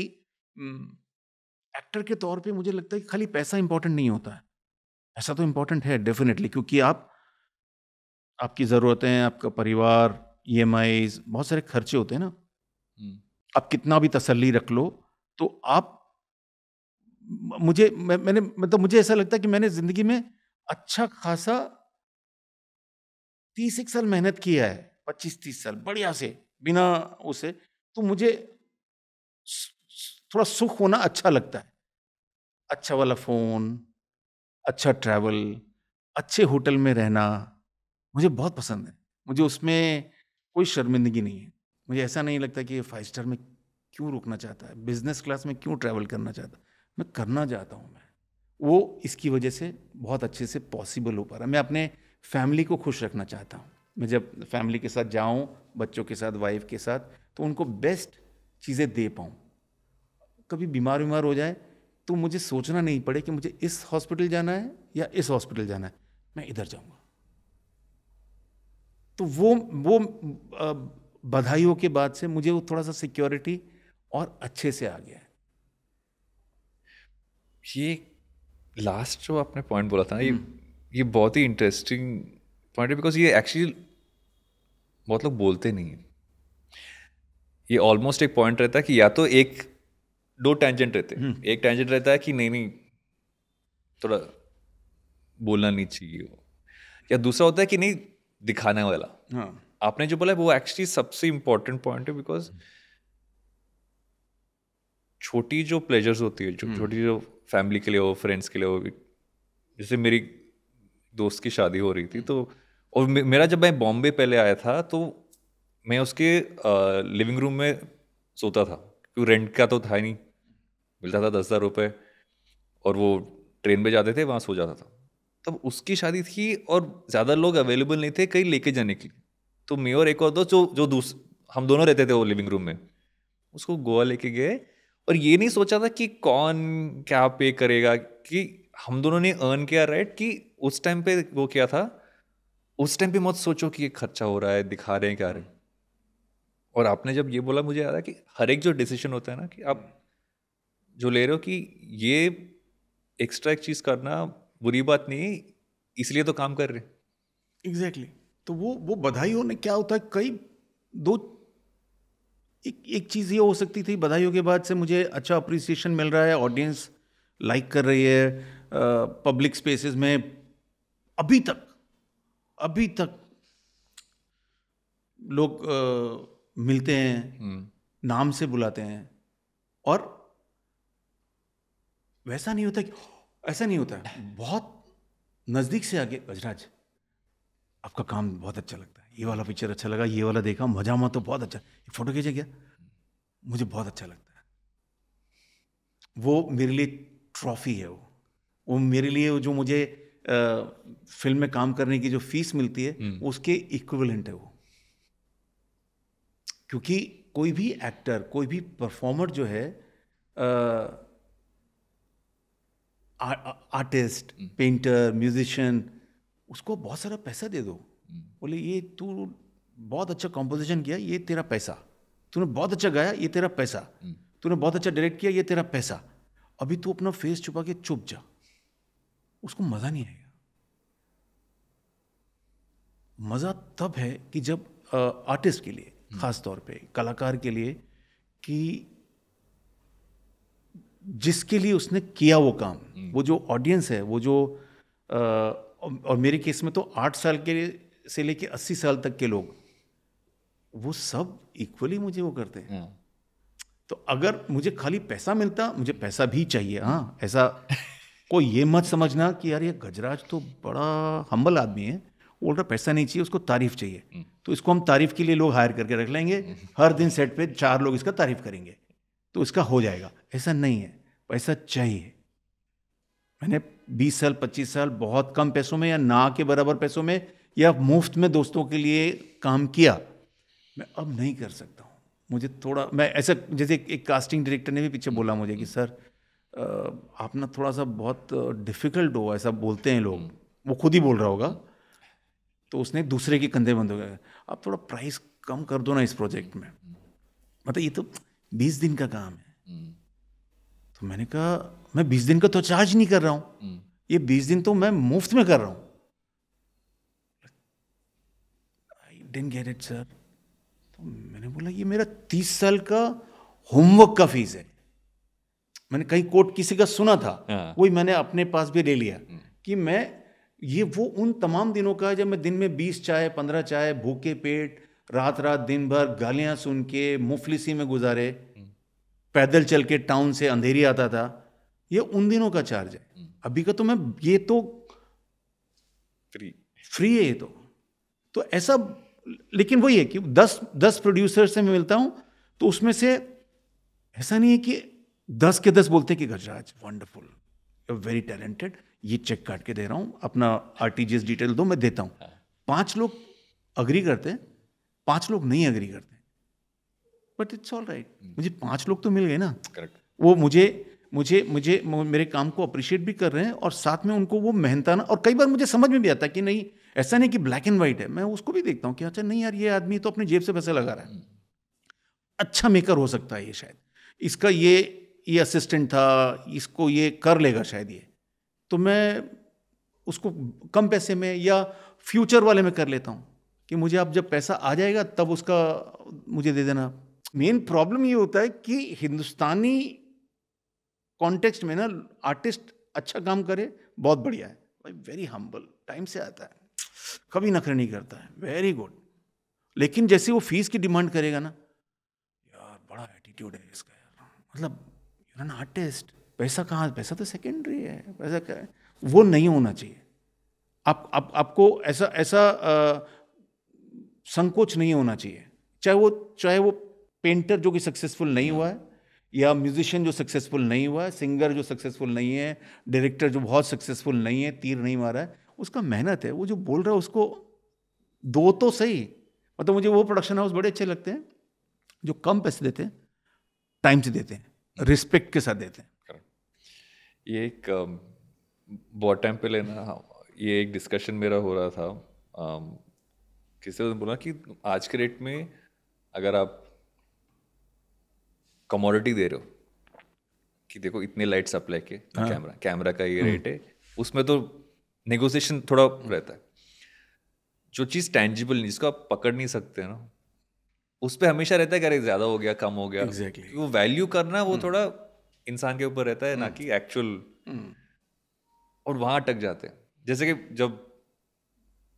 एक्टर के तौर पे मुझे लगता है कि खाली पैसा इंपॉर्टेंट नहीं होता है पैसा तो इम्पोर्टेंट है डेफिनेटली क्योंकि आप आपकी ज़रूरतें आपका परिवार ई e बहुत सारे खर्चे होते हैं ना हम्म। आप कितना भी तसल्ली रख लो तो आप मुझे मैं, मैंने मतलब मुझे ऐसा लगता है कि मैंने जिंदगी में अच्छा खासा तीस एक साल मेहनत किया है पच्चीस तीस साल बढ़िया से बिना उसे तो मुझे थोड़ा सुख होना अच्छा लगता है अच्छा वाला फ़ोन अच्छा ट्रैवल अच्छे होटल में रहना मुझे बहुत पसंद है मुझे उसमें कोई शर्मिंदगी नहीं है मुझे ऐसा नहीं लगता कि ये फाइव स्टार में क्यों रुकना चाहता है बिजनेस क्लास में क्यों ट्रैवल करना चाहता मैं करना चाहता हूँ मैं वो इसकी वजह से बहुत अच्छे से पॉसिबल हो पा रहा मैं अपने फैमिली को खुश रखना चाहता हूँ मैं जब फैमिली के साथ जाऊँ बच्चों के साथ वाइफ के साथ तो उनको बेस्ट चीज़ें दे पाऊँ कभी बीमार वीमार हो जाए तो मुझे सोचना नहीं पड़े कि मुझे इस हॉस्पिटल जाना है या इस हॉस्पिटल जाना है मैं इधर जाऊँगा तो वो वो बधाइयों के बाद से मुझे वो थोड़ा सा सिक्योरिटी और अच्छे से आ गया है ये लास्ट जो आपने पॉइंट बोला था ना ये हम्म। ये बहुत ही इंटरेस्टिंग पॉइंट है बिकॉज ये एक्चुअली बहुत लोग बोलते नहीं है ये ऑलमोस्ट एक पॉइंट रहता है कि या तो एक दो टेंजेंट रहते हैं हम्म। एक टेंजेंट रहता है कि नहीं नहीं थोड़ा बोलना नहीं चाहिए या दूसरा होता है कि नहीं दिखाने वाला हाँ. आपने जो बोला वो एक्चुअली सबसे इम्पोर्टेंट पॉइंट है बिकॉज छोटी जो प्लेजर्स होती है जो हम्म। छोटी जो फैमिली के लिए हो फ्रेंड्स के लिए हो जैसे मेरी दोस्त की शादी हो रही थी हम्म। तो और मेरा जब मैं बॉम्बे पहले आया था तो मैं उसके आ, लिविंग रूम में सोता था क्यों रेंट का तो था ही नहीं मिलता था दस हज़ार रुपये और वो ट्रेन में जाते थे वहाँ सो जाता था तब उसकी शादी थी और ज़्यादा लोग अवेलेबल नहीं थे कहीं लेके जाने के लिए तो मैं और एक और दो जो जो दूस हम दोनों रहते थे वो लिविंग रूम में उसको गोवा लेके गए और ये नहीं सोचा था कि कौन क्या पे करेगा कि हम दोनों ने अर्न किया राइट कि उस टाइम पे वो किया था उस टाइम पे मत सोचो कि ये खर्चा हो रहा है दिखा रहे हैं क्या रहे और आपने जब ये बोला मुझे याद है कि हर एक जो डिसीजन होता है ना कि आप जो ले रहे हो कि ये एक्स्ट्रा एक चीज़ करना बुरी बात नहीं इसलिए तो काम कर रहे एग्जैक्टली exactly. तो वो वो बधाई होने क्या होता है कई दो एक एक चीज़ ये हो सकती थी बधाइयों के बाद से मुझे अच्छा अप्रिसिएशन मिल रहा है ऑडियंस लाइक कर रही है पब्लिक स्पेसेस में अभी तक अभी तक लोग आ, मिलते हैं हम्म। नाम से बुलाते हैं और वैसा नहीं होता कि ऐसा नहीं होता बहुत नज़दीक से आगे गजराज आपका काम बहुत अच्छा लगता है ये वाला पिक्चर अच्छा लगा ये वाला देखा मजा मा तो बहुत अच्छा ये फोटो खींचा गया मुझे बहुत अच्छा लगता है वो मेरे लिए ट्रॉफी है वो वो मेरे लिए जो मुझे आ, फिल्म में काम करने की जो फीस मिलती है हम्म। उसके इक्विवेलेंट है वो क्योंकि कोई भी एक्टर कोई भी परफॉर्मर जो है आ, आर्टिस्ट पेंटर म्यूजिशियन उसको बहुत सारा पैसा दे दो hmm. बोले ये तू बहुत अच्छा कंपोजिशन किया ये तेरा पैसा तूने बहुत अच्छा गाया ये तेरा पैसा hmm. तूने बहुत अच्छा डायरेक्ट किया ये तेरा पैसा अभी तू अपना फेस छुपा के चुप जा उसको मज़ा नहीं आएगा मज़ा तब है कि जब आर्टिस्ट के लिए hmm. ख़ास तौर पे कलाकार के लिए कि जिसके लिए उसने किया वो काम वो जो ऑडियंस है वो जो आ, और मेरे केस में तो आठ साल के से लेके अस्सी साल तक के लोग वो सब इक्वली मुझे वो करते हैं हाँ। तो अगर मुझे खाली पैसा मिलता मुझे पैसा भी चाहिए हाँ ऐसा कोई ये मत समझना कि यार ये गजराज तो बड़ा हम्बल आदमी है बोल रहा पैसा नहीं चाहिए उसको तारीफ चाहिए हम्म। तो इसको हम तारीफ के लिए लोग हायर करके रख लेंगे हम्म। हर दिन सेट पे चार लोग इसका तारीफ करेंगे तो इसका हो जाएगा ऐसा नहीं है पैसा चाहिए मैंने 20 साल 25 साल बहुत कम पैसों में या ना के बराबर पैसों में या मुफ्त में दोस्तों के लिए काम किया मैं अब नहीं कर सकता हूँ मुझे थोड़ा मैं ऐसा जैसे एक, एक कास्टिंग डायरेक्टर ने भी पीछे बोला मुझे कि सर आप ना थोड़ा सा बहुत डिफ़िकल्ट हो ऐसा बोलते हैं लोग वो खुद ही बोल रहा होगा तो उसने दूसरे के कंधे बंद हो गए आप थोड़ा प्राइस कम कर दो ना इस प्रोजेक्ट में मतलब ये तो बीस दिन का काम है हम्म। तो मैंने कहा मैं बीस दिन का तो चार्ज नहीं कर रहा हूं हम्म। ये बीस दिन तो मैं मुफ्त में कर रहा हूं I didn't get it sir तो मैंने बोला ये मेरा तीस साल का होमवर्क का फीस है मैंने कहीं कोर्ट किसी का सुना था हाँ। वही मैंने अपने पास भी ले लिया हम्म। कि मैं ये वो उन तमाम दिनों का जब मैं दिन में बीस चाय पंद्रह चाय भूखे पेट रात रात दिन भर गालियां सुन के मुफलिसी में गुजारे हम्म। पैदल चल के टाउन से अंधेरी आता था ये उन दिनों का चार्ज है हम्म। अभी का तो मैं ये तो फ्री फ्री है ये तो तो ऐसा लेकिन वही है कि दस दस प्रोड्यूसर से मैं मिलता हूं तो उसमें से ऐसा नहीं है कि दस के दस बोलते हैं कि Gajraj wonderful you very talented ये चेक काट के दे रहा हूं अपना आर डिटेल दो मैं देता हूं हाँ। पांच लोग अग्री करते हैं पांच लोग नहीं अग्री करते बट इट्स ऑल राइट मुझे पांच लोग तो मिल गए ना करेक्ट वो मुझे मुझे मुझे मेरे काम को अप्रिशिएट भी कर रहे हैं और साथ में उनको वो मेहनताना और कई बार मुझे समझ में भी आता है कि नहीं ऐसा नहीं कि ब्लैक एंड वाइट है मैं उसको भी देखता हूँ कि अच्छा नहीं यार ये आदमी तो अपने जेब से पैसे लगा रहा है अच्छा मेकर हो सकता है ये शायद इसका ये ये असिस्टेंट था इसको ये कर लेगा शायद ये तो मैं उसको कम पैसे में या फ्यूचर वाले में कर लेता हूँ कि मुझे आप जब पैसा आ जाएगा तब उसका मुझे दे देना मेन प्रॉब्लम ये होता है कि हिंदुस्तानी कॉन्टेक्स्ट में ना आर्टिस्ट अच्छा काम करे बहुत बढ़िया है भाई वेरी हम्बल टाइम से आता है कभी नखरे नहीं करता है वेरी गुड लेकिन जैसे वो फीस की डिमांड करेगा ना यार बड़ा एटीट्यूड है इसका यार मतलब यूर एन आर्टिस्ट पैसा कहाँ पैसा तो सेकेंडरी है पैसा क्या है वो नहीं होना चाहिए आप, आप आपको ऐसा ऐसा आ, संकोच नहीं होना चाहिए चाहे वो चाहे वो पेंटर जो कि सक्सेसफुल नहीं हुआ है या म्यूजिशियन जो सक्सेसफुल नहीं हुआ है सिंगर जो सक्सेसफुल नहीं है डायरेक्टर जो बहुत सक्सेसफुल नहीं है तीर नहीं मारा है उसका मेहनत है वो जो बोल रहा है उसको दो तो सही मतलब मुझे वो प्रोडक्शन हाउस बड़े अच्छे लगते हैं जो कम पैसे देते हैं टाइम से देते हैं रिस्पेक्ट के साथ देते हैं ये एक um, बहुत टाइम पे लेना ये एक डिस्कशन मेरा हो रहा था um, किसी ने बोला कि आज के डेट में अगर आप कमोडिटी दे रहे हो कि देखो इतने लाइट सप्लाई के हाँ. कैमरा कैमरा का ये रेट हम्म। है उसमें तो नेगोशिएशन थोड़ा रहता है जो चीज़ टैंजिबल नहीं जिसको आप पकड़ नहीं सकते ना उस पर हमेशा रहता है कि अरे ज़्यादा हो गया कम हो गया exactly. वो वैल्यू करना वो हम्म। थोड़ा इंसान के ऊपर रहता है ना हम्म। कि एक्चुअल और वहाँ अटक जाते हैं जैसे कि जब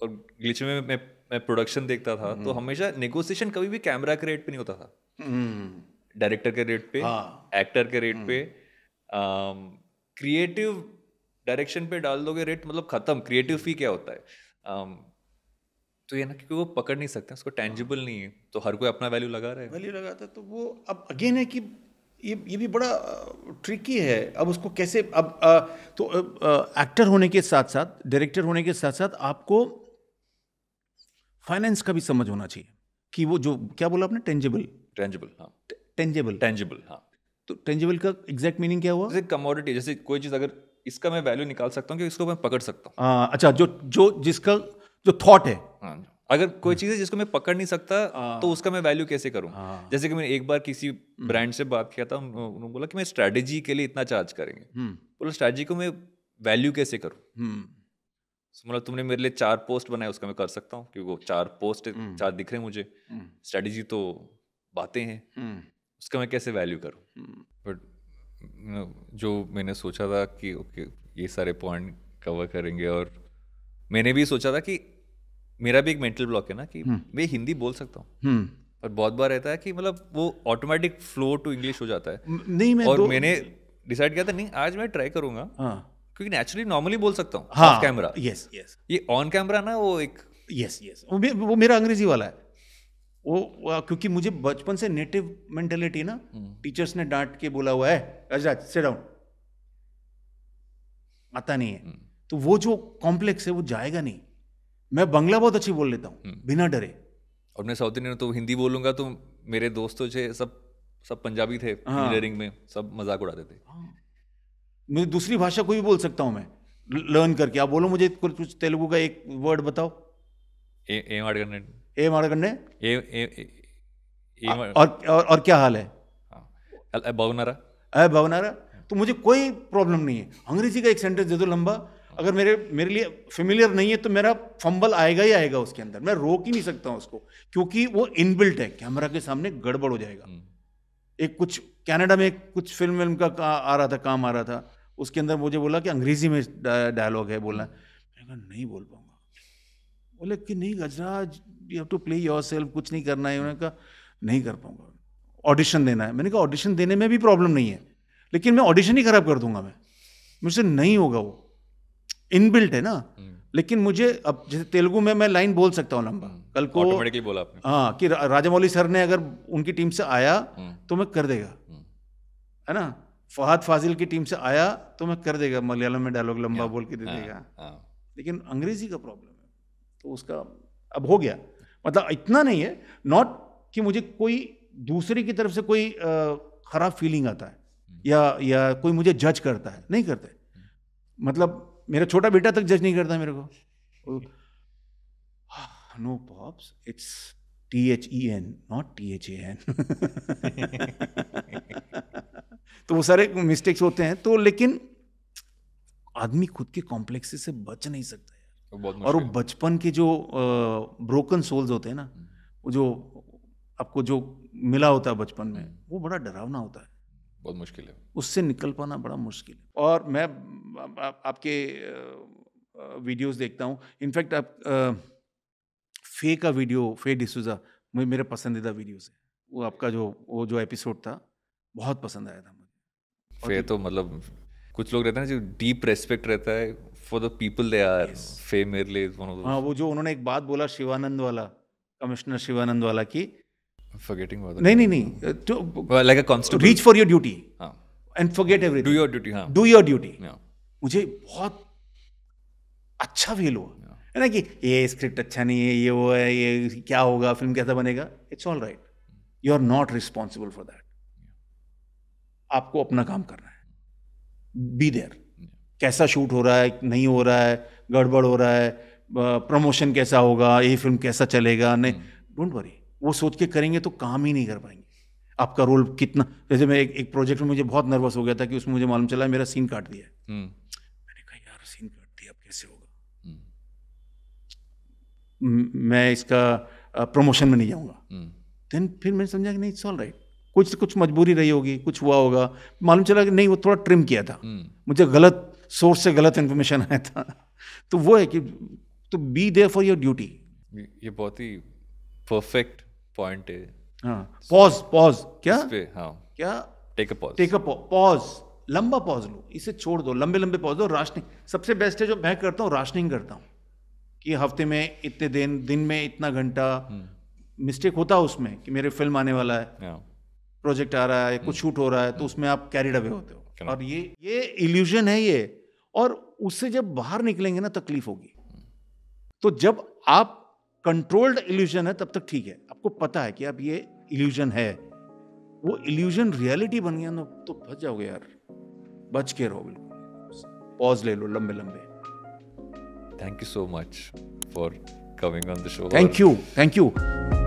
और ग्लिच में मैं मैं प्रोडक्शन देखता था तो हमेशा नेगोशिएशन कभी भी कैमरा के रेट पे नहीं होता था डायरेक्टर के रेट पे एक्टर हाँ। के रेट हम्म। पे क्रिएटिव um, डायरेक्शन पे डाल दोगे रेट मतलब खत्म क्रिएटिव फी क्या होता है um, तो ये ना क्योंकि वो पकड़ नहीं सकते उसको टेंजिबल हाँ। नहीं है तो हर कोई अपना वैल्यू लगा रहा है वैल्यू लगाता है तो वो अब अगेन है कि ये ये भी बड़ा ट्रिकी है अब उसको कैसे अब आ, तो एक्टर होने के साथ साथ डायरेक्टर होने के साथ साथ आपको फाइनेंस का भी समझ होना चाहिए कि वो जो क्या बोला आपने टेंजिबल टेंजिबल हाँ टेंजेबल टेंजेबल हाँ तो टेंजेबल का एग्जैक्ट मीनिंग क्या हुआ जैसे कमोडिटी जैसे कोई चीज़ अगर इसका मैं वैल्यू निकाल सकता हूँ कि इसको मैं पकड़ सकता हूँ हाँ, अच्छा जो जो जिसका जो थॉट है हाँ, हाँ अगर कोई चीज़ है जिसको मैं पकड़ नहीं सकता आ, हाँ। तो उसका मैं वैल्यू कैसे करूँ जैसे कि मैंने एक बार किसी ब्रांड हम्म। से बात किया था उन्होंने बोला कि मैं स्ट्रैटेजी के लिए इतना चार्ज करेंगे हम्म। बोला स्ट्रैटेजी को मैं वैल्यू कैसे करूँ मतलब तुमने मेरे लिए चार पोस्ट बनाए उसका मैं कर सकता हूँ क्योंकि वो चार पोस्ट चार दिख रहे हैं मुझे स्ट्रेटेजी तो बातें हैं उसका मैं कैसे वैल्यू करूँ बट जो मैंने सोचा था कि ओके ये सारे पॉइंट कवर करेंगे और मैंने भी सोचा था कि मेरा भी एक मेंटल ब्लॉक है ना कि hmm. मैं हिंदी बोल सकता हूँ hmm. और बहुत बार रहता है कि मतलब वो ऑटोमेटिक फ्लो टू इंग्लिश हो जाता है नहीं मैं और दो... मैंने डिसाइड किया था नहीं आज मैं ट्राई करूंगा हाँ। क्योंकि नेचुरली नॉर्मली बोल सकता हूँ हाँ, कैमरा यस यस ये ऑन कैमरा ना वो एक यस यस वो मेरा अंग्रेजी वाला है वो क्योंकि मुझे बचपन से नेटिव मेंटेलिटी ना टीचर्स हम्म। ने डांट के बोला हुआ है अजाज से डाउन आता नहीं है हम्म। तो वो जो कॉम्प्लेक्स है वो जाएगा नहीं मैं बंगला बहुत अच्छी बोल लेता हूँ हम्म। बिना डरे और मैं साउथ इंडियन तो हिंदी बोलूंगा तो मेरे दोस्तों से सब सब पंजाबी थे इंजीनियरिंग हाँ। में सब मजाक उड़ाते थे हाँ। मुझे दूसरी भाषा कोई भी बोल सकता हूँ मैं लर्न करके आप बोलो मुझे कुछ तेलुगु का एक वर्ड बताओ ए, ए, ए माड़कंडे ए ए, ए, ए आ, और, और और क्या हाल है भवनारा हाँ। अ भवनारा तो मुझे कोई प्रॉब्लम नहीं है अंग्रेजी का एक सेंटेंस दे दो लंबा अगर मेरे मेरे लिए फेमिलियर नहीं है तो मेरा फंबल आएगा ही आएगा उसके अंदर मैं रोक ही नहीं सकता हूं उसको क्योंकि वो इनबिल्ट है कैमरा के सामने गड़बड़ हो जाएगा हम्म। एक कुछ कनाडा में कुछ फिल्म विल्म का, का आ रहा था काम आ रहा था उसके अंदर मुझे बोला कि अंग्रेजी में डायलॉग है बोलना मैंने कहा नहीं बोल पाऊँ बोले कि नहीं Gajraj you have to play yourself कुछ नहीं करना है उन्होंने कहा नहीं कर पाऊंगा ऑडिशन देना है मैंने कहा ऑडिशन देने में भी प्रॉब्लम नहीं है लेकिन मैं ऑडिशन ही खराब कर दूंगा मैं मुझसे नहीं होगा वो इनबिल्ट है ना हम्म। लेकिन मुझे अब जैसे तेलुगु में मैं लाइन बोल सकता हूँ लंबा कल को बोला हाँ कि राजामौली सर ने अगर उनकी टीम से आया हम्म। तो मैं कर देगा हम्म। है ना फहाद फाजिल की टीम से आया तो मैं कर देगा मलयालम में डायलॉग लंबा बोल के दे हाँ, देगा हाँ। लेकिन अंग्रेजी का प्रॉब्लम तो उसका अब हो गया मतलब इतना नहीं है नॉट कि मुझे कोई दूसरे की तरफ से कोई ख़राब फीलिंग आता है या या कोई मुझे जज करता है नहीं करते मतलब मेरा छोटा बेटा तक जज नहीं करता मेरे को no pops it's T H E N not T H A N तो वो सारे मिस्टेक्स होते हैं तो लेकिन आदमी खुद के कॉम्प्लेक्सेस से बच नहीं सकता तो और वो बचपन के जो ब्रोकन सोल्स होते हैं ना वो जो आपको जो मिला होता है बचपन में हम्म। वो बड़ा डरावना होता है बहुत मुश्किल है उससे निकल पाना बड़ा मुश्किल है और मैं आ, आ, आपके वीडियोस देखता हूँ इनफैक्ट आप फे का वीडियो फे डिसूजा मेरे पसंदीदा वीडियोस है वो आपका जो वो जो एपिसोड था बहुत पसंद आया था मुझे फे तो मतलब कुछ लोग रहते हैं ना जो डीप रेस्पेक्ट रहता है for the people they are फे मेरले इज वन ऑफ हां वो जो उन्होंने एक बात बोला शिवानंद वाला कमिश्नर शिवानंद वाला की फॉरगेटिंग नहीं नहीं नहीं to like a constable reach for your duty हां and forget everything do your duty हां डू योर ड्यूटी मुझे बहुत अच्छा फील हुआ है ना कि ये स्क्रिप्ट अच्छा नहीं है ये वो है ये क्या होगा फिल्म कैसा बनेगा it's all right you are not responsible for that आपको अपना काम करना है बी देयर कैसा शूट हो रहा है नहीं हो रहा है गड़बड़ हो रहा है प्रमोशन कैसा होगा ये फिल्म कैसा चलेगा नहीं डोंट हम्म। वरी वो सोच के करेंगे तो काम ही नहीं कर पाएंगे आपका रोल कितना जैसे मैं एक एक प्रोजेक्ट में मुझे बहुत नर्वस हो गया था कि उसमें मुझे मालूम चला मेरा सीन काट दिया हम्म। मैंने कहा यार सीन काट दिया अब कैसे होगा हम्म। मैं इसका प्रमोशन में नहीं जाऊँगा देन फिर मैंने समझा कि नहीं इट्स ऑल राइट कुछ कुछ मजबूरी रही होगी कुछ हुआ होगा मालूम चला कि नहीं वो थोड़ा ट्रिम किया था मुझे गलत सोर्स से गलत इन्फॉर्मेशन आया था तो वो है कि तो be there for your duty ये बहुत ही परफेक्ट पॉइंट है हाँ पॉज पॉज क्या पे हाँ क्या take a pause take a pause लंबा पॉज लो इसे छोड़ दो लंबे लंबे पॉज दो राशनिंग सबसे बेस्ट है जो मैं करता हूँ राशनिंग करता हूँ कि हफ्ते में इतने दिन दिन में इतना घंटा मिस्टेक हम्म। होता है उसमें कि मेरे फिल्म आने वाला है प्रोजेक्ट हाँ। आ रहा है कुछ शूट हम्म। हो रहा है तो उसमें आप कैरिड अवे होते हो और ये ये इल्यूजन है ये और उससे जब बाहर निकलेंगे ना तकलीफ होगी तो जब आप कंट्रोल्ड इल्यूजन है तब तक ठीक है आपको पता है कि अब ये इल्यूजन है वो इल्यूजन रियलिटी बन गया ना तो बच जाओगे यार बच के रहो बिल्कुल पॉज ले लो लंबे लंबे thank you so much for coming on the show thank you thank you